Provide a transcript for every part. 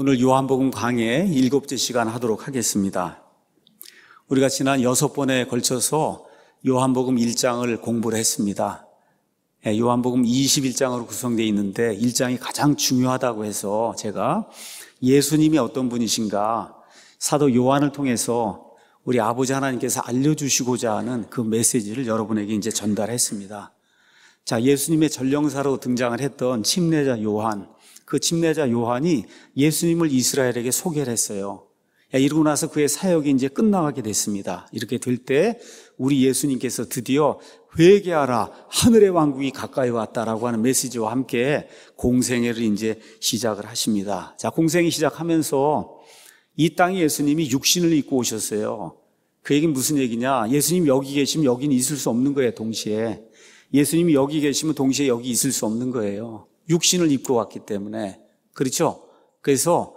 오늘 요한복음 강의 일곱째 시간 하도록 하겠습니다. 우리가 지난 여섯 번에 걸쳐서 요한복음 1장을 공부를 했습니다. 예, 요한복음 21장으로 구성되어 있는데 1장이 가장 중요하다고 해서 제가 예수님이 어떤 분이신가 사도 요한을 통해서 우리 아버지 하나님께서 알려주시고자 하는 그 메시지를 여러분에게 이제 전달했습니다. 자, 예수님의 전령사로 등장을 했던 침례자 요한, 그 침례자 요한이 예수님을 이스라엘에게 소개를 했어요. 이러고 나서 그의 사역이 이제 끝나가게 됐습니다. 이렇게 될 때 우리 예수님께서 드디어 회개하라 하늘의 왕국이 가까이 왔다라고 하는 메시지와 함께 공생애를 이제 시작을 하십니다. 자, 공생애 시작하면서 이 땅에 예수님이 육신을 입고 오셨어요. 그 얘기는 무슨 얘기냐? 예수님 여기 계시면 여기는 있을 수 없는 거예요, 동시에. 예수님이 여기 계시면 동시에 여기 있을 수 없는 거예요. 육신을 입고 왔기 때문에 그렇죠? 그래서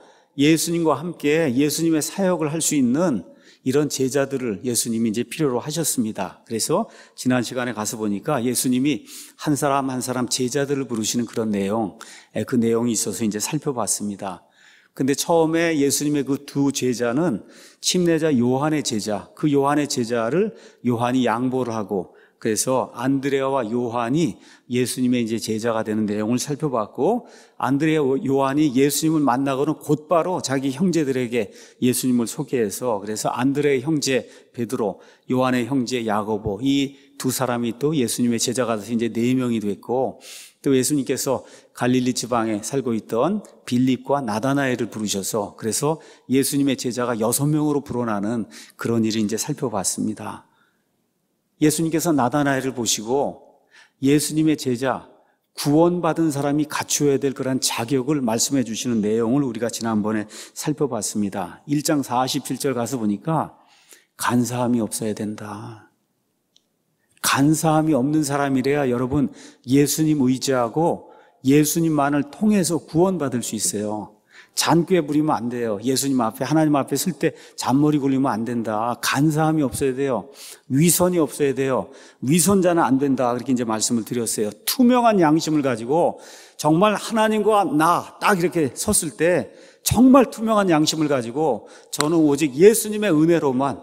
예수님과 함께 예수님의 사역을 할 수 있는 이런 제자들을 예수님이 이제 필요로 하셨습니다. 그래서 지난 시간에 가서 보니까 예수님이 한 사람 한 사람 제자들을 부르시는 그런 내용, 그 내용이 있어서 이제 살펴봤습니다. 근데 처음에 예수님의 그 두 제자는 침례자 요한의 제자, 그 요한의 제자를 요한이 양보를 하고 그래서 안드레아와 요한이 예수님의 이제 제자가 되는 내용을 살펴봤고 안드레아 요한이 예수님을 만나고는 곧바로 자기 형제들에게 예수님을 소개해서 그래서 안드레의 형제 베드로, 요한의 형제 야고보 이 두 사람이 또 예수님의 제자가 돼서 이제 네 명이 됐고 또 예수님께서 갈릴리 지방에 살고 있던 빌립과 나다나엘을 부르셔서 그래서 예수님의 제자가 여섯 명으로 불어나는 그런 일을 이제 살펴봤습니다. 예수님께서 나다나엘을 보시고 예수님의 제자 구원받은 사람이 갖추어야 될 그런 자격을 말씀해 주시는 내용을 우리가 지난번에 살펴봤습니다. 1장 47절 가서 보니까 간사함이 없어야 된다. 간사함이 없는 사람이래야 여러분 예수님 의지하고 예수님만을 통해서 구원받을 수 있어요. 잔꾀 부리면 안 돼요. 예수님 앞에, 하나님 앞에 쓸 때 잔머리 굴리면 안 된다. 간사함이 없어야 돼요. 위선이 없어야 돼요. 위선자는 안 된다. 그렇게 이제 말씀을 드렸어요. 투명한 양심을 가지고 정말 하나님과 나 딱 이렇게 섰을 때 정말 투명한 양심을 가지고 저는 오직 예수님의 은혜로만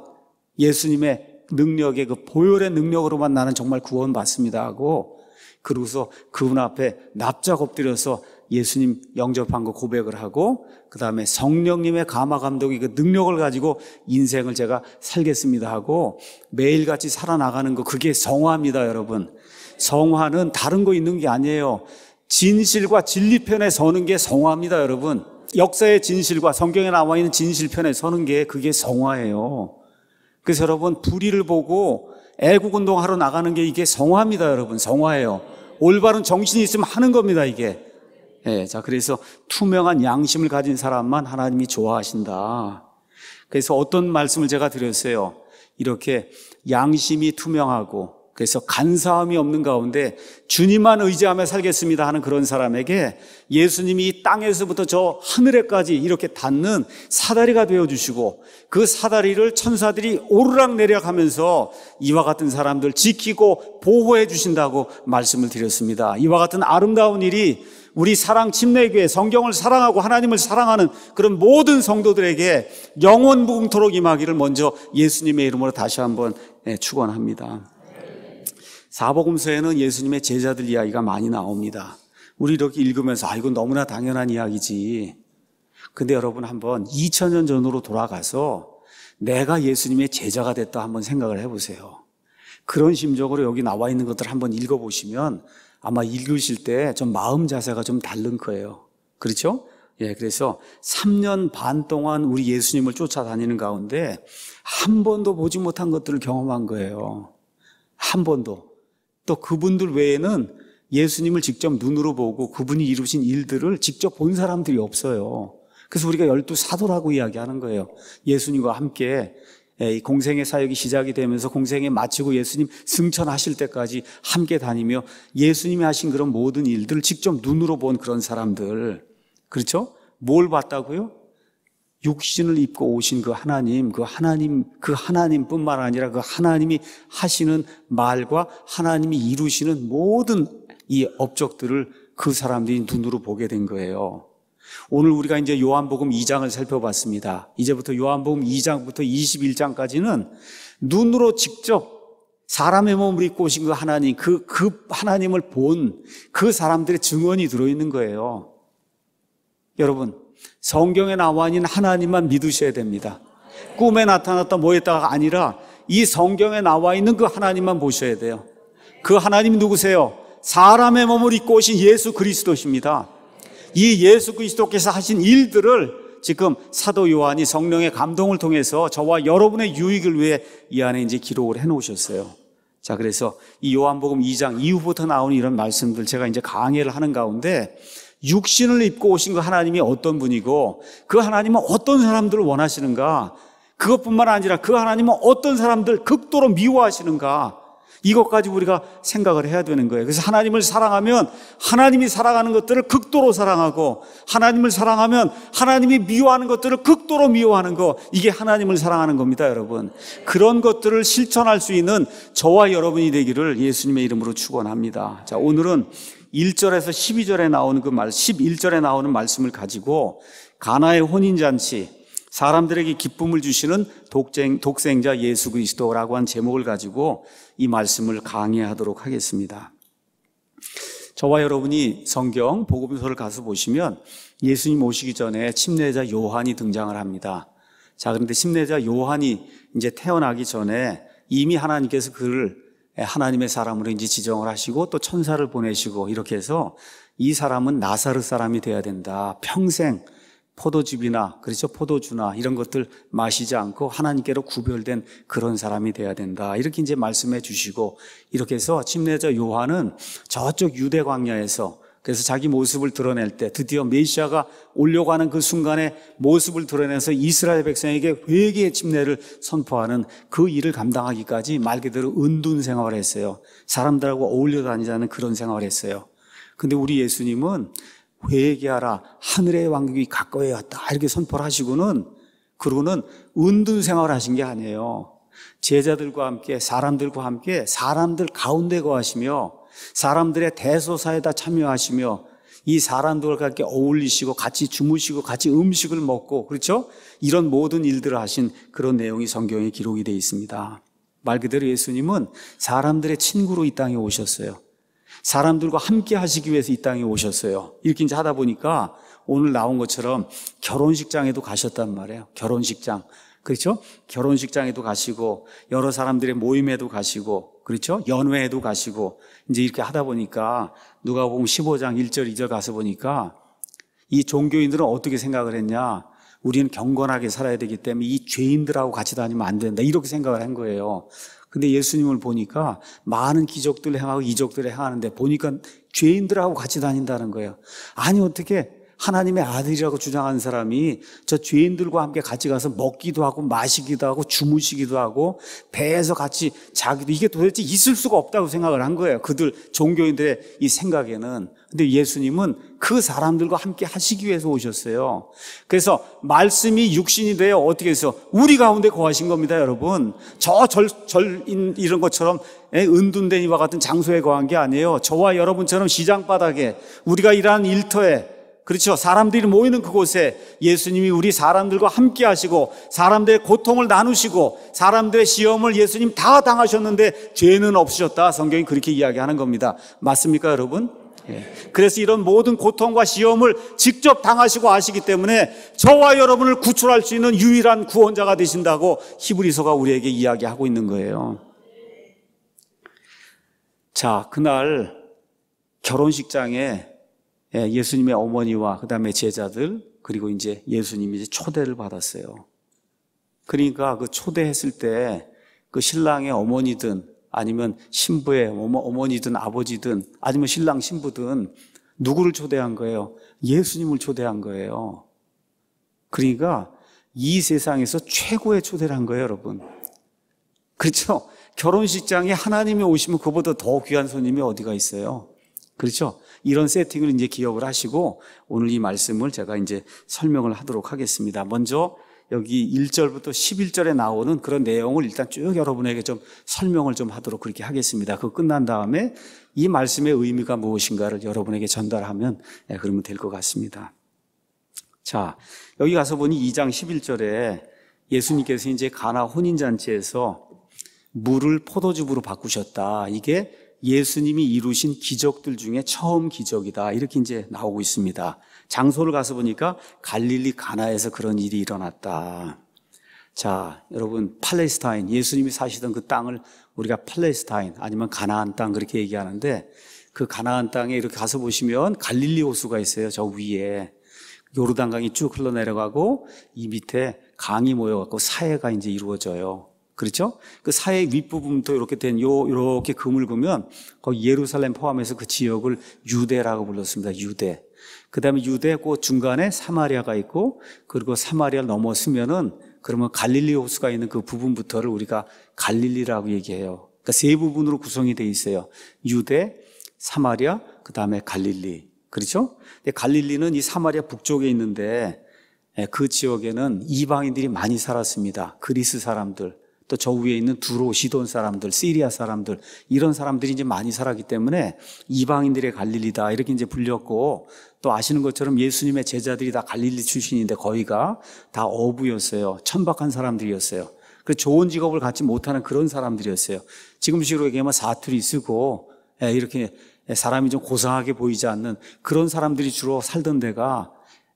예수님의 능력의 그 보혈의 능력으로만 나는 정말 구원받습니다 하고 그러고서 그분 앞에 납작 엎드려서 예수님 영접한 거 고백을 하고 그 다음에 성령님의 가마 감독이 그 능력을 가지고 인생을 제가 살겠습니다 하고 매일같이 살아나가는 거 그게 성화입니다 여러분 성화는 다른 거 있는 게 아니에요 진실과 진리편에 서는 게 성화입니다 여러분 역사의 진실과 성경에 나와 있는 진실편에 서는 게 그게 성화예요 그래서 여러분 불의를 보고 애국운동하러 나가는 게 이게 성화입니다 여러분 성화예요 올바른 정신이 있으면 하는 겁니다 이게 예, 자, 그래서 투명한 양심을 가진 사람만 하나님이 좋아하신다. 그래서 어떤 말씀을 제가 드렸어요. 이렇게 양심이 투명하고 그래서 간사함이 없는 가운데 주님만 의지하며 살겠습니다 하는 그런 사람에게 예수님이 땅에서부터 저 하늘에까지 이렇게 닿는 사다리가 되어 주시고 그 사다리를 천사들이 오르락 내리락하면서 이와 같은 사람들 지키고 보호해 주신다고 말씀을 드렸습니다. 이와 같은 아름다운 일이 우리 사랑 침례교회 성경을 사랑하고 하나님을 사랑하는 그런 모든 성도들에게 영원 무궁토록 임하기를 먼저 예수님의 이름으로 다시 한번 예, 축원합니다. 사복음서에는 예수님의 제자들 이야기가 많이 나옵니다. 우리 이렇게 읽으면서 아 이건 너무나 당연한 이야기지. 근데 여러분 한번 2000년 전으로 돌아가서 내가 예수님의 제자가 됐다 한번 생각을 해 보세요. 그런 심적으로 여기 나와 있는 것들 한번 읽어 보시면 아마 읽으실 때 좀 마음 자세가 좀 다른 거예요. 그렇죠? 예, 그래서 3년 반 동안 우리 예수님을 쫓아다니는 가운데 한 번도 보지 못한 것들을 경험한 거예요. 한 번도. 또 그분들 외에는 예수님을 직접 눈으로 보고 그분이 이루신 일들을 직접 본 사람들이 없어요. 그래서 우리가 열두 사도라고 이야기하는 거예요. 예수님과 함께 예, 이 공생의 사역이 시작이 되면서 공생에 마치고 예수님 승천하실 때까지 함께 다니며 예수님이 하신 그런 모든 일들을 직접 눈으로 본 그런 사람들. 그렇죠? 뭘 봤다고요? 육신을 입고 오신 그 하나님, 그 하나님, 그 하나님뿐만 아니라 그 하나님이 하시는 말과 하나님이 이루시는 모든 이 업적들을 그 사람들이 눈으로 보게 된 거예요. 오늘 우리가 이제 요한복음 2장을 살펴봤습니다. 이제부터 요한복음 2장부터 21장까지는 눈으로 직접 사람의 몸을 입고 오신 그 하나님, 그, 그 하나님을 본 그 사람들의 증언이 들어있는 거예요. 여러분, 성경에 나와 있는 하나님만 믿으셔야 됩니다. 꿈에 나타났다 뭐 했다가 아니라 이 성경에 나와 있는 그 하나님만 보셔야 돼요. 그 하나님 누구세요? 사람의 몸을 입고 오신 예수 그리스도십니다. 이 예수 그리스도께서 하신 일들을 지금 사도 요한이 성령의 감동을 통해서 저와 여러분의 유익을 위해 이 안에 이제 기록을 해 놓으셨어요. 자, 그래서 이 요한복음 2장 이후부터 나오는 이런 말씀들 제가 이제 강의를 하는 가운데 육신을 입고 오신 그 하나님이 어떤 분이고 그 하나님은 어떤 사람들을 원하시는가 그것뿐만 아니라 그 하나님은 어떤 사람들 극도로 미워하시는가 이것까지 우리가 생각을 해야 되는 거예요. 그래서 하나님을 사랑하면 하나님이 사랑하는 것들을 극도로 사랑하고 하나님을 사랑하면 하나님이 미워하는 것들을 극도로 미워하는 거 이게 하나님을 사랑하는 겁니다, 여러분. 그런 것들을 실천할 수 있는 저와 여러분이 되기를 예수님의 이름으로 축원합니다. 자, 오늘은 1절에서 12절에 나오는 그 말, 11절에 나오는 말씀을 가지고 가나의 혼인잔치, 사람들에게 기쁨을 주시는 독생, 독생자 예수 그리스도라고 한 제목을 가지고 이 말씀을 강해하도록 하겠습니다. 저와 여러분이 성경 복음서를 가서 보시면 예수님 오시기 전에 침례자 요한이 등장을 합니다. 자, 그런데 침례자 요한이 이제 태어나기 전에 이미 하나님께서 그를 하나님의 사람으로 이제 지정을 하시고 또 천사를 보내시고 이렇게 해서 이 사람은 나사르 사람이 돼야 된다. 평생 포도즙이나 그렇죠 포도주나 이런 것들 마시지 않고 하나님께로 구별된 그런 사람이 돼야 된다 이렇게 이제 말씀해 주시고 이렇게 해서 침례자 요한은 저쪽 유대 광야에서 그래서 자기 모습을 드러낼 때 드디어 메시아가 올려고 하는 그 순간에 모습을 드러내서 이스라엘 백성에게 회개의 침례를 선포하는 그 일을 감당하기까지 말 그대로 은둔 생활을 했어요 사람들하고 어울려 다니자는 그런 생활을 했어요 근데 우리 예수님은 회개하라 하늘의 왕국이 가까이 왔다 이렇게 선포를 하시고는 그러고는 은둔 생활을 하신 게 아니에요. 제자들과 함께 사람들과 함께 사람들 가운데 거하시며 사람들의 대소사에다 참여하시며 이 사람들과 함께 어울리시고 같이 주무시고 같이 음식을 먹고 그렇죠? 이런 모든 일들을 하신 그런 내용이 성경에 기록이 되어 있습니다. 말 그대로 예수님은 사람들의 친구로 이 땅에 오셨어요. 사람들과 함께 하시기 위해서 이 땅에 오셨어요. 이렇게 이제 하다 보니까 오늘 나온 것처럼 결혼식장에도 가셨단 말이에요. 결혼식장. 그렇죠? 결혼식장에도 가시고, 여러 사람들의 모임에도 가시고, 그렇죠? 연회에도 가시고, 이제 이렇게 하다 보니까 누가 보면 15장 1절 2절 가서 보니까 이 종교인들은 어떻게 생각을 했냐? 우리는 경건하게 살아야 되기 때문에 이 죄인들하고 같이 다니면 안 된다. 이렇게 생각을 한 거예요. 근데 예수님을 보니까 많은 기적들을 행하고 이적들을 행하는데 보니까 죄인들하고 같이 다닌다는 거예요. 아니, 어떻게 하나님의 아들이라고 주장하는 사람이 저 죄인들과 함께 같이 가서 먹기도 하고 마시기도 하고 주무시기도 하고 배에서 같이 자기도 이게 도대체 있을 수가 없다고 생각을 한 거예요. 그들 종교인들의 이 생각에는. 근데 예수님은 그 사람들과 함께 하시기 위해서 오셨어요. 그래서 말씀이 육신이 되어 어떻게 해서 우리 가운데 거하신 겁니다, 여러분. 저 절, 절, 이런 것처럼 예, 은둔된 이와 같은 장소에 거한 게 아니에요. 저와 여러분처럼 시장 바닥에 우리가 일하는 일터에 그렇죠. 사람들이 모이는 그곳에 예수님이 우리 사람들과 함께 하시고 사람들의 고통을 나누시고 사람들의 시험을 예수님 다 당하셨는데 죄는 없으셨다. 성경이 그렇게 이야기하는 겁니다. 맞습니까, 여러분? 네. 그래서 이런 모든 고통과 시험을 직접 당하시고 아시기 때문에 저와 여러분을 구출할 수 있는 유일한 구원자가 되신다고 히브리서가 우리에게 이야기하고 있는 거예요. 자, 그날 결혼식장에 예, 예수님의 어머니와 그 다음에 제자들 그리고 이제 예수님이 초대를 받았어요. 그러니까 그 초대했을 때 그 신랑의 어머니든 아니면 신부의 어머니든 아버지든 아니면 신랑 신부든 누구를 초대한 거예요? 예수님을 초대한 거예요. 그러니까 이 세상에서 최고의 초대를 한 거예요, 여러분. 그렇죠? 결혼식장에 하나님이 오시면 그보다 더 귀한 손님이 어디가 있어요? 그렇죠? 이런 세팅을 이제 기억을 하시고 오늘 이 말씀을 제가 이제 설명을 하도록 하겠습니다. 먼저 여기 1절부터 11절에 나오는 그런 내용을 일단 쭉 여러분에게 좀 설명을 좀 하도록 그렇게 하겠습니다. 그 끝난 다음에 이 말씀의 의미가 무엇인가를 여러분에게 전달하면 네, 그러면 될 것 같습니다. 자, 여기 가서 보니 2장 11절에 예수님께서 이제 가나 혼인잔치에서 물을 포도즙으로 바꾸셨다. 이게 예수님이 이루신 기적들 중에 처음 기적이다. 이렇게 이제 나오고 있습니다. 장소를 가서 보니까 갈릴리 가나에서 그런 일이 일어났다. 자, 여러분 팔레스타인 예수님이 사시던 그 땅을 우리가 팔레스타인 아니면 가나안 땅 그렇게 얘기하는데 그 가나안 땅에 이렇게 가서 보시면 갈릴리 호수가 있어요. 저 위에 요르단강이 쭉 흘러내려가고 이 밑에 강이 모여갖고 사해가 이제 이루어져요. 그렇죠? 그 사회 윗부분부터 이렇게 된 요, 이렇게 그물그면 거기 예루살렘 포함해서 그 지역을 유대라고 불렀습니다. 유대. 그 다음에 유대 그 중간에 사마리아가 있고 그리고 사마리아를 넘었으면은 그러면 갈릴리 호수가 있는 그 부분부터를 우리가 갈릴리라고 얘기해요. 그러니까 세 부분으로 구성이 돼 있어요. 유대, 사마리아, 그 다음에 갈릴리. 그렇죠? 근데 갈릴리는 이 사마리아 북쪽에 있는데 예, 그 지역에는 이방인들이 많이 살았습니다. 그리스 사람들. 또저 위에 있는 두로 시돈 사람들, 시리아 사람들 이런 사람들이 이제 많이 살았기 때문에 이방인들의 갈릴리다 이렇게 이제 불렸고 또 아시는 것처럼 예수님의 제자들이 다 갈릴리 출신인데 거의가 다 어부였어요. 천박한 사람들이었어요. 그 좋은 직업을 갖지 못하는 그런 사람들이었어요. 지금식으로 얘기하면 사투리 쓰고 예, 이렇게 사람이 좀 고상하게 보이지 않는 그런 사람들이 주로 살던 데가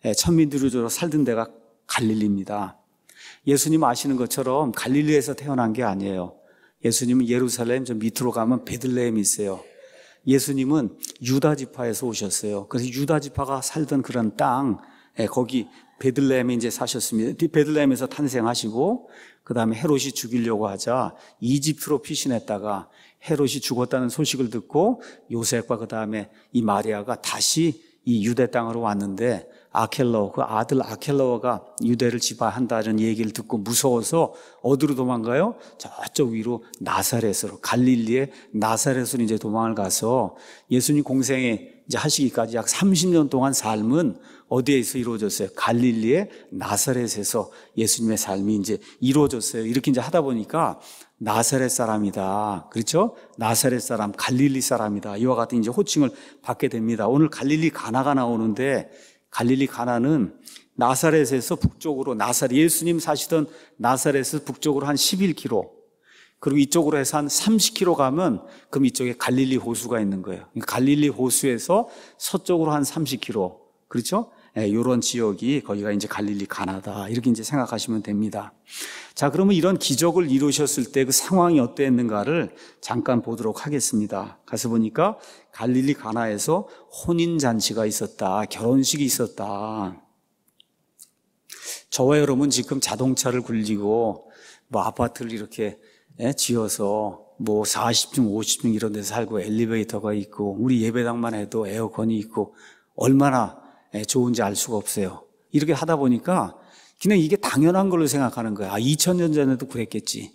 예, 천민들이 주로 살던 데가 갈릴리입니다. 예수님 아시는 것처럼 갈릴리에서 태어난 게 아니에요. 예수님은 예루살렘 저 밑으로 가면 베들레헴이 있어요. 예수님은 유다 지파에서 오셨어요. 그래서 유다 지파가 살던 그런 땅, 예, 거기 베들레헴에 이제 사셨습니다. 베들레헴에서 탄생하시고 그다음에 헤롯이 죽이려고 하자 이집트로 피신했다가 헤롯이 죽었다는 소식을 듣고 요셉과 그다음에 이 마리아가 다시 이 유대 땅으로 왔는데 아켈러, 그 아들 아켈러가 유대를 지배한다는 얘기를 듣고 무서워서 어디로 도망가요? 저쪽 위로 나사렛으로, 갈릴리의 나사렛으로 이제 도망을 가서 예수님 공생에 이제 하시기까지 약 30년 동안 삶은 어디에서 이루어졌어요? 갈릴리의 나사렛에서 예수님의 삶이 이제 이루어졌어요. 이렇게 이제 하다 보니까 나사렛 사람이다. 그렇죠? 나사렛 사람, 갈릴리 사람이다. 이와 같은 이제 호칭을 받게 됩니다. 오늘 갈릴리 가나가 나오는데 갈릴리 가나는 나사렛에서 북쪽으로 나사렛 예수님 사시던 나사렛에서 북쪽으로 한 11km 그리고 이쪽으로 해서 한 30km 가면 그럼 이쪽에 갈릴리 호수가 있는 거예요. 그러니까 갈릴리 호수에서 서쪽으로 한 30km 그렇죠? 이런 예, 지역이 거기가 이제 갈릴리 가나다 이렇게 이제 생각하시면 됩니다. 자, 그러면 이런 기적을 이루셨을 때 그 상황이 어땠는가를 잠깐 보도록 하겠습니다. 가서 보니까 갈릴리 가나에서 혼인 잔치가 있었다. 결혼식이 있었다. 저와 여러분 지금 자동차를 굴리고 뭐 아파트를 이렇게 예, 지어서 뭐 40층, 50층 이런 데서 살고 엘리베이터가 있고 우리 예배당만 해도 에어컨이 있고 얼마나 예, 좋은지 알 수가 없어요. 이렇게 하다 보니까 그냥 이게 당연한 걸로 생각하는 거야. 아, 2000년 전에도 그랬겠지.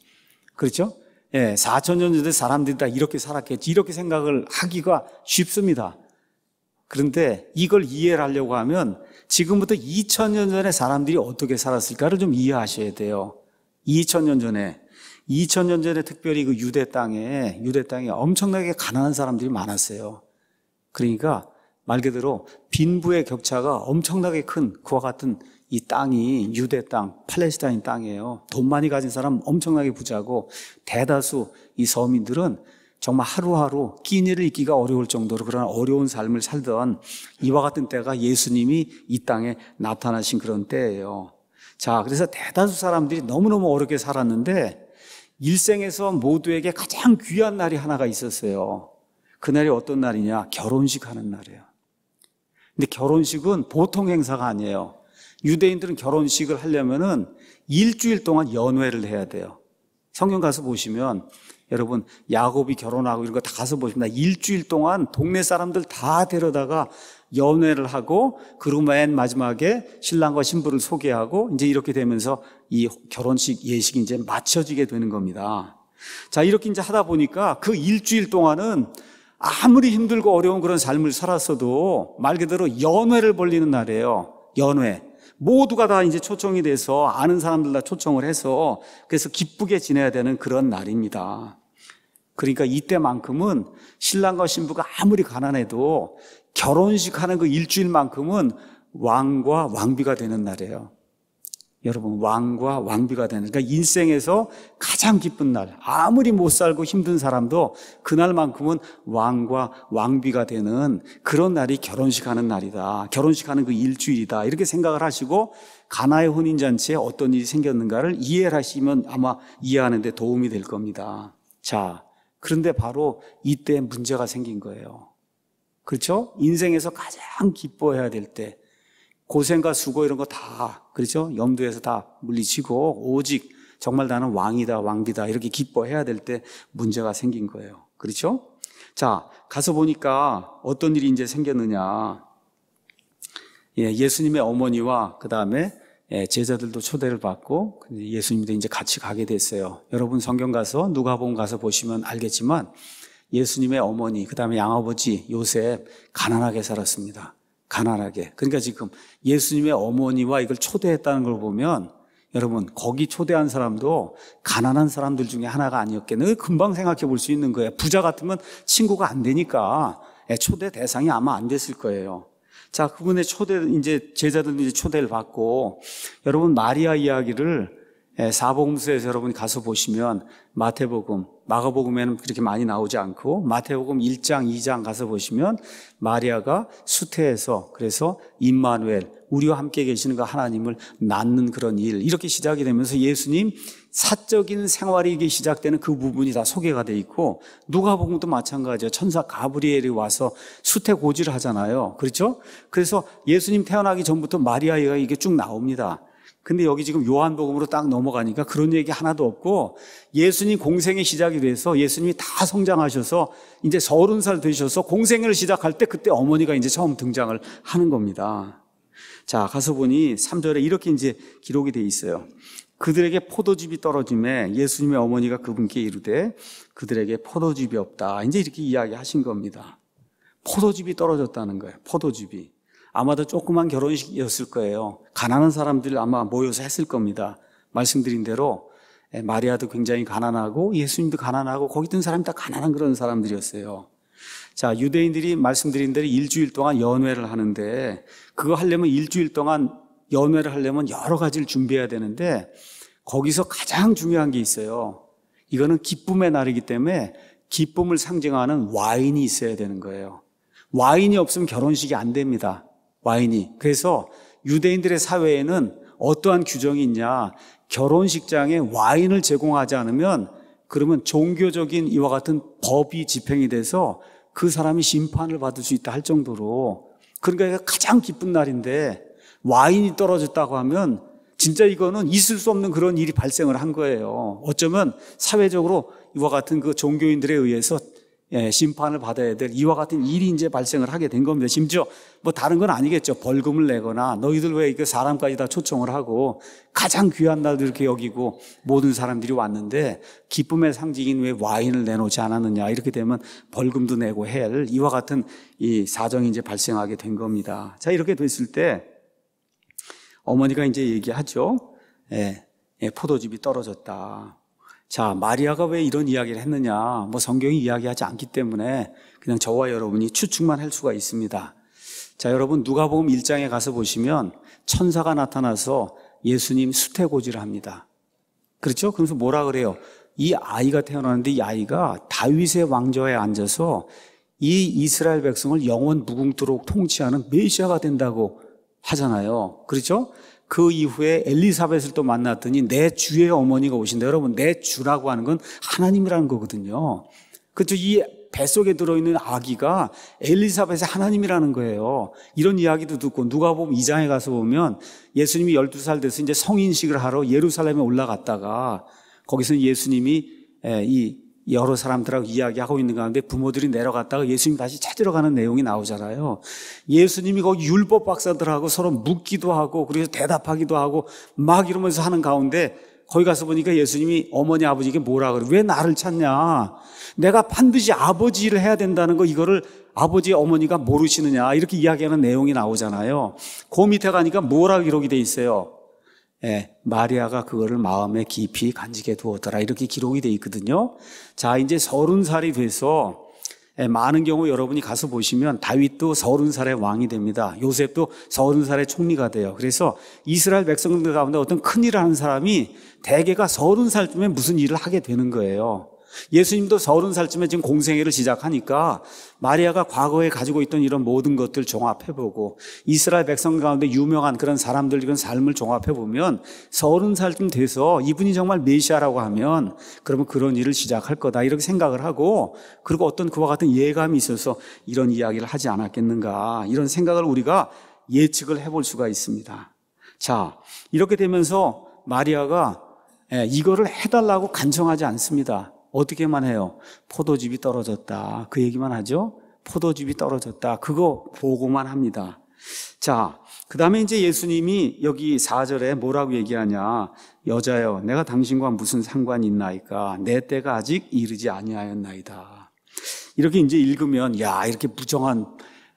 그렇죠? 예, 4000년 전에 사람들이 다 이렇게 살았겠지. 이렇게 생각을 하기가 쉽습니다. 그런데 이걸 이해를 하려고 하면 지금부터 2000년 전에 사람들이 어떻게 살았을까를 좀 이해하셔야 돼요. 2000년 전에 2000년 전에 특별히 그 유대 땅에 유대 땅에 엄청나게 가난한 사람들이 많았어요. 그러니까 말 그대로 빈부의 격차가 엄청나게 큰 그와 같은 이 땅이 유대 땅, 팔레스타인 땅이에요. 돈 많이 가진 사람 엄청나게 부자고 대다수 이 서민들은 정말 하루하루 끼니를 잊기가 어려울 정도로 그런 어려운 삶을 살던 이와 같은 때가 예수님이 이 땅에 나타나신 그런 때예요. 자, 그래서 대다수 사람들이 너무너무 어렵게 살았는데 일생에서 모두에게 가장 귀한 날이 하나가 있었어요. 그날이 어떤 날이냐? 결혼식 하는 날이에요. 근데 결혼식은 보통 행사가 아니에요. 유대인들은 결혼식을 하려면은 일주일 동안 연회를 해야 돼요. 성경 가서 보시면 여러분 야곱이 결혼하고 이런 거 다 가서 보시면 일주일 동안 동네 사람들 다 데려다가 연회를 하고 그리고 맨 마지막에 신랑과 신부를 소개하고 이제 이렇게 되면서 이 결혼식 예식이 이제 맞춰지게 되는 겁니다. 자, 이렇게 이제 하다 보니까 그 일주일 동안은 아무리 힘들고 어려운 그런 삶을 살았어도 말 그대로 연회를 벌리는 날이에요. 연회. 모두가 다 이제 초청이 돼서 아는 사람들 다 초청을 해서 그래서 기쁘게 지내야 되는 그런 날입니다. 그러니까 이때만큼은 신랑과 신부가 아무리 가난해도 결혼식 하는 그 일주일만큼은 왕과 왕비가 되는 날이에요. 여러분 왕과 왕비가 되는 그러니까 인생에서 가장 기쁜 날 아무리 못 살고 힘든 사람도 그날만큼은 왕과 왕비가 되는 그런 날이 결혼식 하는 날이다 결혼식 하는 그 일주일이다 이렇게 생각을 하시고 가나의 혼인잔치에 어떤 일이 생겼는가를 이해를 하시면 아마 이해하는데 도움이 될 겁니다 자 그런데 바로 이때 문제가 생긴 거예요 그렇죠? 인생에서 가장 기뻐해야 될때 고생과 수고 이런 거 다, 그렇죠? 염두에서 다 물리치고 오직 정말 나는 왕이다, 왕비다 이렇게 기뻐해야 될 때 문제가 생긴 거예요. 그렇죠? 자, 가서 보니까 어떤 일이 이제 생겼느냐. 예, 수님의 어머니와 그 다음에 예, 제자들도 초대를 받고 예수님도 이제 같이 가게 됐어요. 여러분 성경 가서 누가복음 가서 보시면 알겠지만 예수님의 어머니 그 다음에 양아버지 요셉 가난하게 살았습니다. 가난하게. 그러니까 지금 예수님의 어머니와 이걸 초대했다는 걸 보면 여러분, 거기 초대한 사람도 가난한 사람들 중에 하나가 아니었겠네. 금방 생각해 볼 수 있는 거예요. 부자 같으면 친구가 안 되니까 예, 초대 대상이 아마 안 됐을 거예요. 자, 그분의 초대, 이제 제자들 이제 초대를 받고 여러분 마리아 이야기를 예, 사복음서에서 여러분 가서 보시면 마태복음, 마가복음에는 그렇게 많이 나오지 않고 마태복음 1장, 2장 가서 보시면 마리아가 수태에서 그래서 임마누엘 우리와 함께 계시는 그 하나님을 낳는 그런 일 이렇게 시작이 되면서 예수님 사적인 생활이 이게 시작되는 그 부분이 다 소개가 돼 있고 누가복음도 마찬가지예요. 천사 가브리엘이 와서 수태 고지를 하잖아요. 그렇죠? 그래서 예수님 태어나기 전부터 마리아가 이게 쭉 나옵니다. 근데 여기 지금 요한복음으로 딱 넘어가니까 그런 얘기 하나도 없고 예수님 공생의 시작이 돼서 예수님이 다 성장하셔서 이제 서른 살 되셔서 공생을 시작할 때 그때 어머니가 이제 처음 등장을 하는 겁니다. 자, 가서 보니 3절에 이렇게 이제 기록이 돼 있어요. 그들에게 포도즙이 떨어짐에 예수님의 어머니가 그분께 이르되 그들에게 포도즙이 없다. 이제 이렇게 이야기하신 겁니다. 포도즙이 떨어졌다는 거예요. 포도즙이. 아마도 조그만 결혼식이었을 거예요. 가난한 사람들 아마 모여서 했을 겁니다. 말씀드린 대로 예, 마리아도 굉장히 가난하고 예수님도 가난하고 거기 있던 사람이 다 가난한 그런 사람들이었어요. 자, 유대인들이 말씀드린 대로 일주일 동안 연회를 하는데 그거 하려면 일주일 동안 연회를 하려면 여러 가지를 준비해야 되는데 거기서 가장 중요한 게 있어요. 이거는 기쁨의 날이기 때문에 기쁨을 상징하는 와인이 있어야 되는 거예요. 와인이 없으면 결혼식이 안 됩니다. 와인이. 그래서 유대인들의 사회에는 어떠한 규정이 있냐. 결혼식장에 와인을 제공하지 않으면 그러면 종교적인 이와 같은 법이 집행이 돼서 그 사람이 심판을 받을 수 있다 할 정도로 그러니까 가장 기쁜 날인데 와인이 떨어졌다고 하면 진짜 이거는 있을 수 없는 그런 일이 발생을 한 거예요. 어쩌면 사회적으로 이와 같은 그 종교인들에 의해서 예, 심판을 받아야 될 이와 같은 일이 이제 발생을 하게 된 겁니다. 심지어 뭐 다른 건 아니겠죠. 벌금을 내거나 너희들 왜 그 사람까지 다 초청을 하고 가장 귀한 날도 이렇게 여기고 모든 사람들이 왔는데 기쁨의 상징인 왜 와인을 내놓지 않았느냐 이렇게 되면 벌금도 내고 헬 이와 같은 이 사정이 이제 발생하게 된 겁니다. 자 이렇게 됐을 때 어머니가 이제 얘기하죠. 예, 예 포도즙이 떨어졌다. 자, 마리아가 왜 이런 이야기를 했느냐. 뭐 성경이 이야기하지 않기 때문에 그냥 저와 여러분이 추측만 할 수가 있습니다. 자, 여러분 누가보음일장에 가서 보시면 천사가 나타나서 예수님 수태고지를 합니다. 그렇죠? 그래서 뭐라 그래요? 이 아이가 태어났는데이 아이가 다윗의 왕좌에 앉아서 이 이스라엘 백성을 영원 무궁토록 통치하는 메시아가 된다고 하잖아요. 그렇죠? 그 이후에 엘리사벳을 또 만났더니 내 주의 어머니가 오신다. 여러분, 내 주라고 하는 건 하나님이라는 거거든요. 그렇죠. 이 뱃속에 들어있는 아기가 엘리사벳의 하나님이라는 거예요. 이런 이야기도 듣고 누가 보면 이장에 가서 보면 예수님이 12살 돼서 이제 성인식을 하러 예루살렘에 올라갔다가 거기서 예수님이 예, 이 여러 사람들하고 이야기하고 있는 가운데 부모들이 내려갔다가 예수님 다시 찾으러 가는 내용이 나오잖아요. 예수님이 거기 율법 박사들하고 서로 묻기도 하고 그래서 대답하기도 하고 막 이러면서 하는 가운데 거기 가서 보니까 예수님이 어머니 아버지에게 뭐라 그래? 왜 나를 찾냐? 내가 반드시 아버지를 해야 된다는 거 이거를 아버지 어머니가 모르시느냐 이렇게 이야기하는 내용이 나오잖아요. 그 밑에 가니까 뭐라 기록이 돼 있어요. 예, 마리아가 그거를 마음에 깊이 간직해 두었더라. 이렇게 기록이 되어 있거든요. 자, 이제 서른 살이 돼서 예, 많은 경우 여러분이 가서 보시면 다윗도 서른 살의 왕이 됩니다. 요셉도 서른 살의 총리가 돼요. 그래서 이스라엘 백성들 가운데 어떤 큰 일을 하는 사람이 대개가 서른 살쯤에 무슨 일을 하게 되는 거예요. 예수님도 서른 살쯤에 지금 공생애를 시작하니까 마리아가 과거에 가지고 있던 이런 모든 것들 종합해보고 이스라엘 백성 가운데 유명한 그런 사람들 이런 삶을 종합해보면 서른 살쯤 돼서 이분이 정말 메시아라고 하면 그러면 그런 일을 시작할 거다 이렇게 생각을 하고 그리고 어떤 그와 같은 예감이 있어서 이런 이야기를 하지 않았겠는가 이런 생각을 우리가 예측을 해볼 수가 있습니다. 자, 이렇게 되면서 마리아가 예, 이거를 해달라고 간청하지 않습니다. 어떻게만 해요? 포도즙이 떨어졌다. 그 얘기만 하죠? 포도즙이 떨어졌다. 그거 보고만 합니다. 자, 그 다음에 이제 예수님이 여기 4절에 뭐라고 얘기하냐. 여자여, 내가 당신과 무슨 상관이 있나이까. 내 때가 아직 이르지 아니하였나이다. 이렇게 이제 읽으면, 야, 이렇게 무정한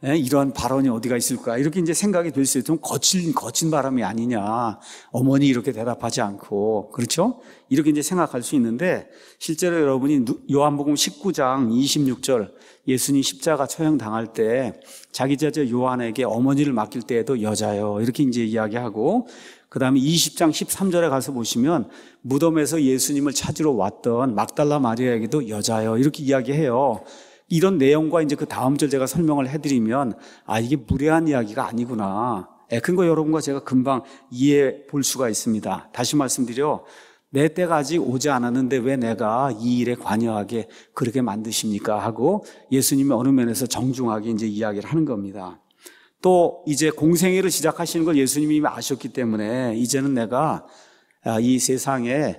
예? 이러한 발언이 어디가 있을까? 이렇게 이제 생각이 될 수 있으면 거친, 거친 바람이 아니냐. 어머니 이렇게 대답하지 않고. 그렇죠? 이렇게 이제 생각할 수 있는데 실제로 여러분이 요한복음 19장 26절 예수님 십자가 처형당할 때 자기 제 요한에게 어머니를 맡길 때에도 여자요. 이렇게 이제 이야기하고 그 다음에 20장 13절에 가서 보시면 무덤에서 예수님을 찾으러 왔던 막달라 마리아에게도 여자요. 이렇게 이야기해요. 이런 내용과 이제 그 다음 절 제가 설명을 해드리면 아 이게 무례한 이야기가 아니구나. 예, 그거 여러분과 제가 금방 이해 볼 수가 있습니다. 다시 말씀드려 내 때가 아직 오지 않았는데 왜 내가 이 일에 관여하게 그렇게 만드십니까 하고 예수님이 어느 면에서 정중하게 이제 이야기를 하는 겁니다. 또 이제 공생애를 시작하시는 걸 예수님이 아셨기 때문에 이제는 내가 아, 이 세상에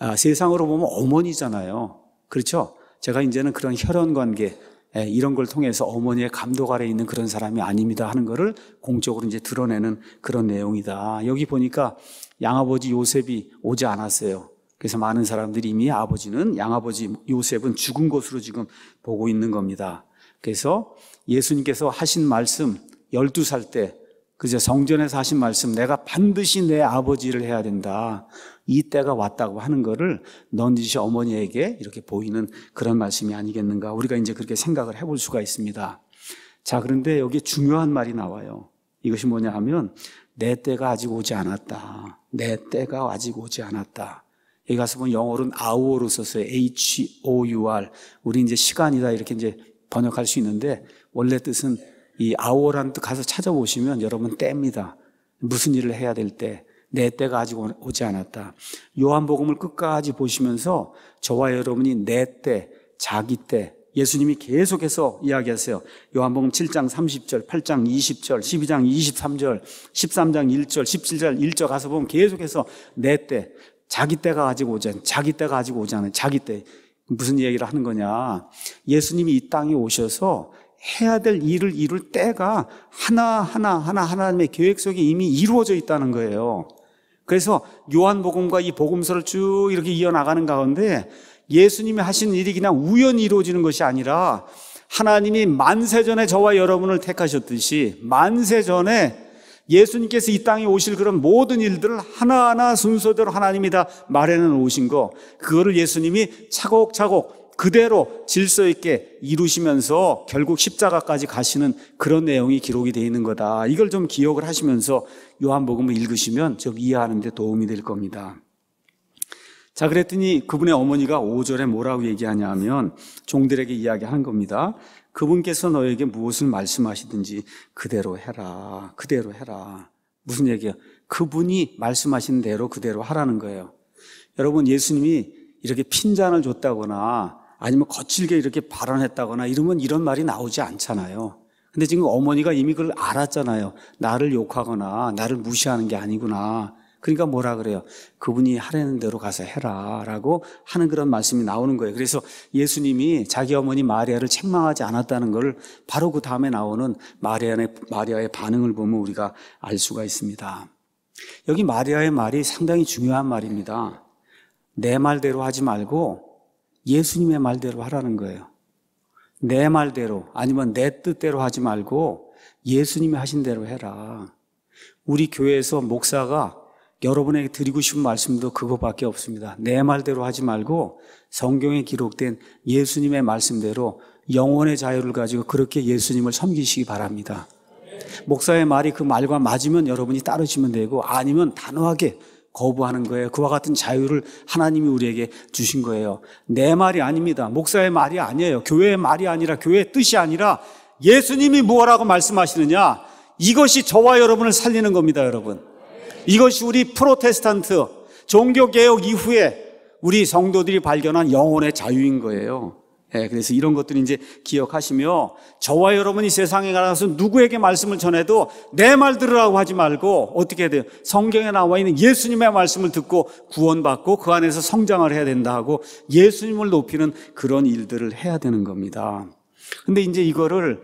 아, 세상으로 보면 어머니잖아요. 그렇죠? 제가 이제는 그런 혈연 관계 이런 걸 통해서 어머니의 감독 아래 있는 그런 사람이 아닙니다 하는 거를 공적으로 이제 드러내는 그런 내용이다. 여기 보니까 양아버지 요셉이 오지 않았어요. 그래서 많은 사람들이 이미 아버지는 양아버지 요셉은 죽은 것으로 지금 보고 있는 겁니다. 그래서 예수님께서 하신 말씀 12살 때 그제 성전에서 하신 말씀, 내가 반드시 내 아버지를 해야 된다. 이 때가 왔다고 하는 거를 넌지시 어머니에게 이렇게 보이는 그런 말씀이 아니겠는가. 우리가 이제 그렇게 생각을 해볼 수가 있습니다. 자, 그런데 여기 중요한 말이 나와요. 이것이 뭐냐 하면, 내 때가 아직 오지 않았다. 내 때가 아직 오지 않았다. 여기 가서 보면 영어로는 hour로 썼어요. H-O-U-R. 우리 이제 시간이다. 이렇게 이제 번역할 수 있는데, 원래 뜻은 이 아오란 트 가서 찾아보시면 여러분 때입니다. 무슨 일을 해야 될 때, 내 때가 아직 오지 않았다. 요한복음을 끝까지 보시면서 저와 여러분이 내 때, 자기 때, 예수님이 계속해서 이야기하세요. 요한복음 7장 30절, 8장 20절, 12장 23절, 13장 1절, 1 7절 1절 가서 보면 계속해서 내 때, 자기 때가 아직 오지 않, 자기 때가 아직 오지 않은 자기 때 무슨 얘기를 하는 거냐? 예수님이 이 땅에 오셔서 해야 될 일을 이룰 때가 하나하나 하나 하나님의 계획 속에 이미 이루어져 있다는 거예요. 그래서 요한복음과 이 복음서를 쭉 이렇게 이어나가는 가운데 예수님이 하신 일이 그냥 우연히 이루어지는 것이 아니라 하나님이 만세 전에 저와 여러분을 택하셨듯이 만세 전에 예수님께서 이 땅에 오실 그런 모든 일들을 하나하나 순서대로 하나님이 다 말해 놓으신 거 그거를 예수님이 차곡차곡 그대로 질서 있게 이루시면서 결국 십자가까지 가시는 그런 내용이 기록이 되어 있는 거다. 이걸 좀 기억을 하시면서 요한복음을 읽으시면 좀 이해하는 데 도움이 될 겁니다. 자, 그랬더니 그분의 어머니가 5절에 뭐라고 얘기하냐 하면 종들에게 이야기한 겁니다. 그분께서 너에게 무엇을 말씀하시든지 그대로 해라. 그대로 해라. 무슨 얘기야? 그분이 말씀하신 대로 그대로 하라는 거예요. 여러분, 예수님이 이렇게 핀잔을 줬다거나 아니면 거칠게 이렇게 발언했다거나 이러면 이런 말이 나오지 않잖아요. 근데 지금 어머니가 이미 그걸 알았잖아요. 나를 욕하거나 나를 무시하는 게 아니구나. 그러니까 뭐라 그래요? 그분이 하라는 대로 가서 해라. 라고 하는 그런 말씀이 나오는 거예요. 그래서 예수님이 자기 어머니 마리아를 책망하지 않았다는 걸 바로 그 다음에 나오는 마리아의, 마리아의 반응을 보면 우리가 알 수가 있습니다. 여기 마리아의 말이 상당히 중요한 말입니다. 내 말대로 하지 말고 예수님의 말대로 하라는 거예요. 내 말대로 아니면 내 뜻대로 하지 말고 예수님이 하신 대로 해라. 우리 교회에서 목사가 여러분에게 드리고 싶은 말씀도 그거밖에 없습니다. 내 말대로 하지 말고 성경에 기록된 예수님의 말씀대로 영혼의 자유를 가지고 그렇게 예수님을 섬기시기 바랍니다. 목사의 말이 그 말과 맞으면 여러분이 따르시면 되고 아니면 단호하게 거부하는 거예요. 그와 같은 자유를 하나님이 우리에게 주신 거예요. 내 말이 아닙니다. 목사의 말이 아니에요. 교회의 말이 아니라 교회의 뜻이 아니라 예수님이 무라고 말씀하시느냐? 이것이 저와 여러분을 살리는 겁니다, 여러분. 이것이 우리 프로테스탄트 종교 개혁 이후에 우리 성도들이 발견한 영혼의 자유인 거예요. 예, 그래서 이런 것들을 이제 기억하시며 저와 여러분이 세상에 가서 누구에게 말씀을 전해도 내 말 들으라고 하지 말고 어떻게 해야 돼요? 성경에 나와 있는 예수님의 말씀을 듣고 구원받고 그 안에서 성장을 해야 된다 고 예수님을 높이는 그런 일들을 해야 되는 겁니다. 근데 이제 이거를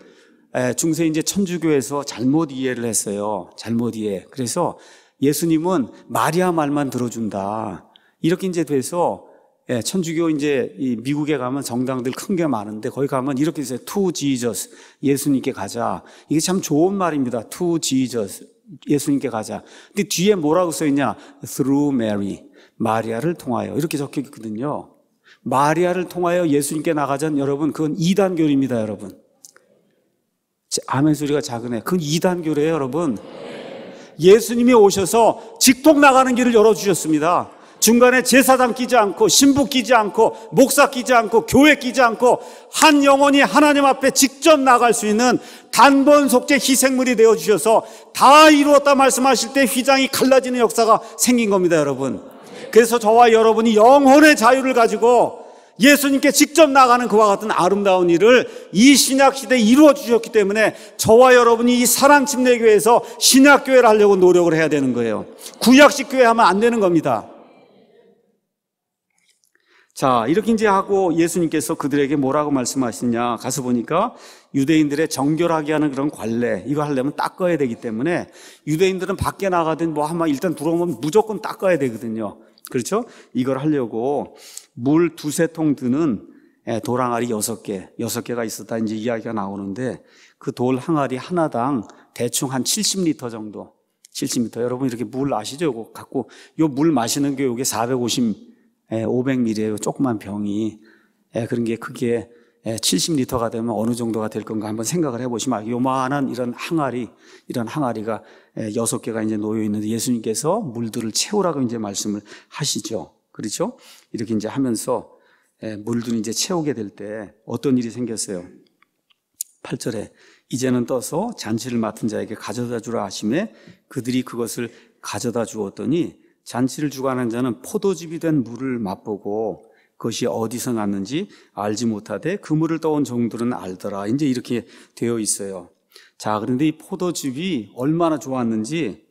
중세 이제 천주교에서 잘못 이해를 했어요. 잘못 이해. 그래서 예수님은 마리아 말만 들어준다. 이렇게 이제 돼서 예, 천주교 이제 미국에 가면 정당들 큰 게 많은데 거기 가면 이렇게 있어요. To Jesus. 예수님께 가자. 이게 참 좋은 말입니다. To Jesus. 예수님께 가자. 근데 뒤에 뭐라고 써 있냐? Through Mary. 마리아를 통하여. 이렇게 적혀 있거든요. 마리아를 통하여 예수님께 나가자는 여러분, 그건 이단교리입니다, 여러분. 아멘 소리가 작으네. 그건 이단교리예요, 여러분. 예수님이 오셔서 직통 나가는 길을 열어주셨습니다. 중간에 제사장 끼지 않고 신부 끼지 않고 목사 끼지 않고 교회 끼지 않고 한 영혼이 하나님 앞에 직접 나갈 수 있는 단번 속죄 희생물이 되어 주셔서 다 이루었다 말씀하실 때 휘장이 갈라지는 역사가 생긴 겁니다, 여러분. 그래서 저와 여러분이 영혼의 자유를 가지고 예수님께 직접 나가는 그와 같은 아름다운 일을 이 신약 시대에 이루어 주셨기 때문에 저와 여러분이 이 사랑 침례교회에서 신약 교회를 하려고 노력을 해야 되는 거예요. 구약식 교회 하면 안 되는 겁니다. 자, 이렇게 이제 하고 예수님께서 그들에게 뭐라고 말씀하시냐. 가서 보니까 유대인들의 정결하게 하는 그런 관례, 이거 하려면 닦아야 되기 때문에 유대인들은 밖에 나가든 뭐 하면 일단 들어오면 무조건 닦아야 되거든요. 그렇죠? 이걸 하려고 물 두세 통 드는 도랑아리 예, 여섯 개, 여섯 개가 있었다 이제 이야기가 나오는데 그 돌 항아리 하나당 대충 한 70리터 정도. 70리터. 여러분 이렇게 물 아시죠? 이거 갖고 요 물 마시는 게 요게 450 5 0 0 m l 의 조그만 병이. 예, 그런 게 크게 70리터가 예, 되면 어느 정도가 될 건가 한번 생각을 해보시면 요만한 이런 항아리, 이런 항아리가 예, 여섯 개가 이제 놓여 있는데 예수님께서 물들을 채우라고 이제 말씀을 하시죠. 그렇죠? 이렇게 이제 하면서 물들을 이제 채우게 될 때 어떤 일이 생겼어요? 8절에 이제는 떠서 잔치를 맡은 자에게 가져다 주라 하심에 그들이 그것을 가져다 주었더니 잔치를 주관하는 자는 포도즙이 된 물을 맛보고 그것이 어디서 났는지 알지 못하되 그물을 떠온 종들은 알더라. 이제 이렇게 되어 있어요. 자, 그런데 이 포도즙이 얼마나 좋았는지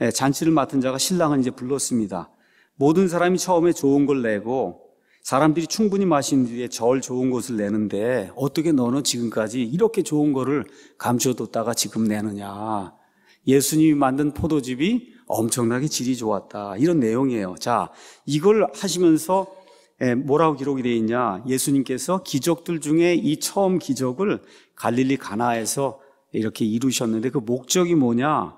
예, 잔치를 맡은 자가 신랑은 이제 불렀습니다. 모든 사람이 처음에 좋은 걸 내고 사람들이 충분히 마신 뒤에 절 좋은 것을 내는데 어떻게 너는 지금까지 이렇게 좋은 거를 감춰뒀다가 지금 내느냐. 예수님이 만든 포도즙이 엄청나게 질이 좋았다. 이런 내용이에요. 자, 이걸 하시면서 뭐라고 기록이 되어 있냐. 예수님께서 기적들 중에 이 처음 기적을 갈릴리 가나에서 이렇게 이루셨는데 그 목적이 뭐냐.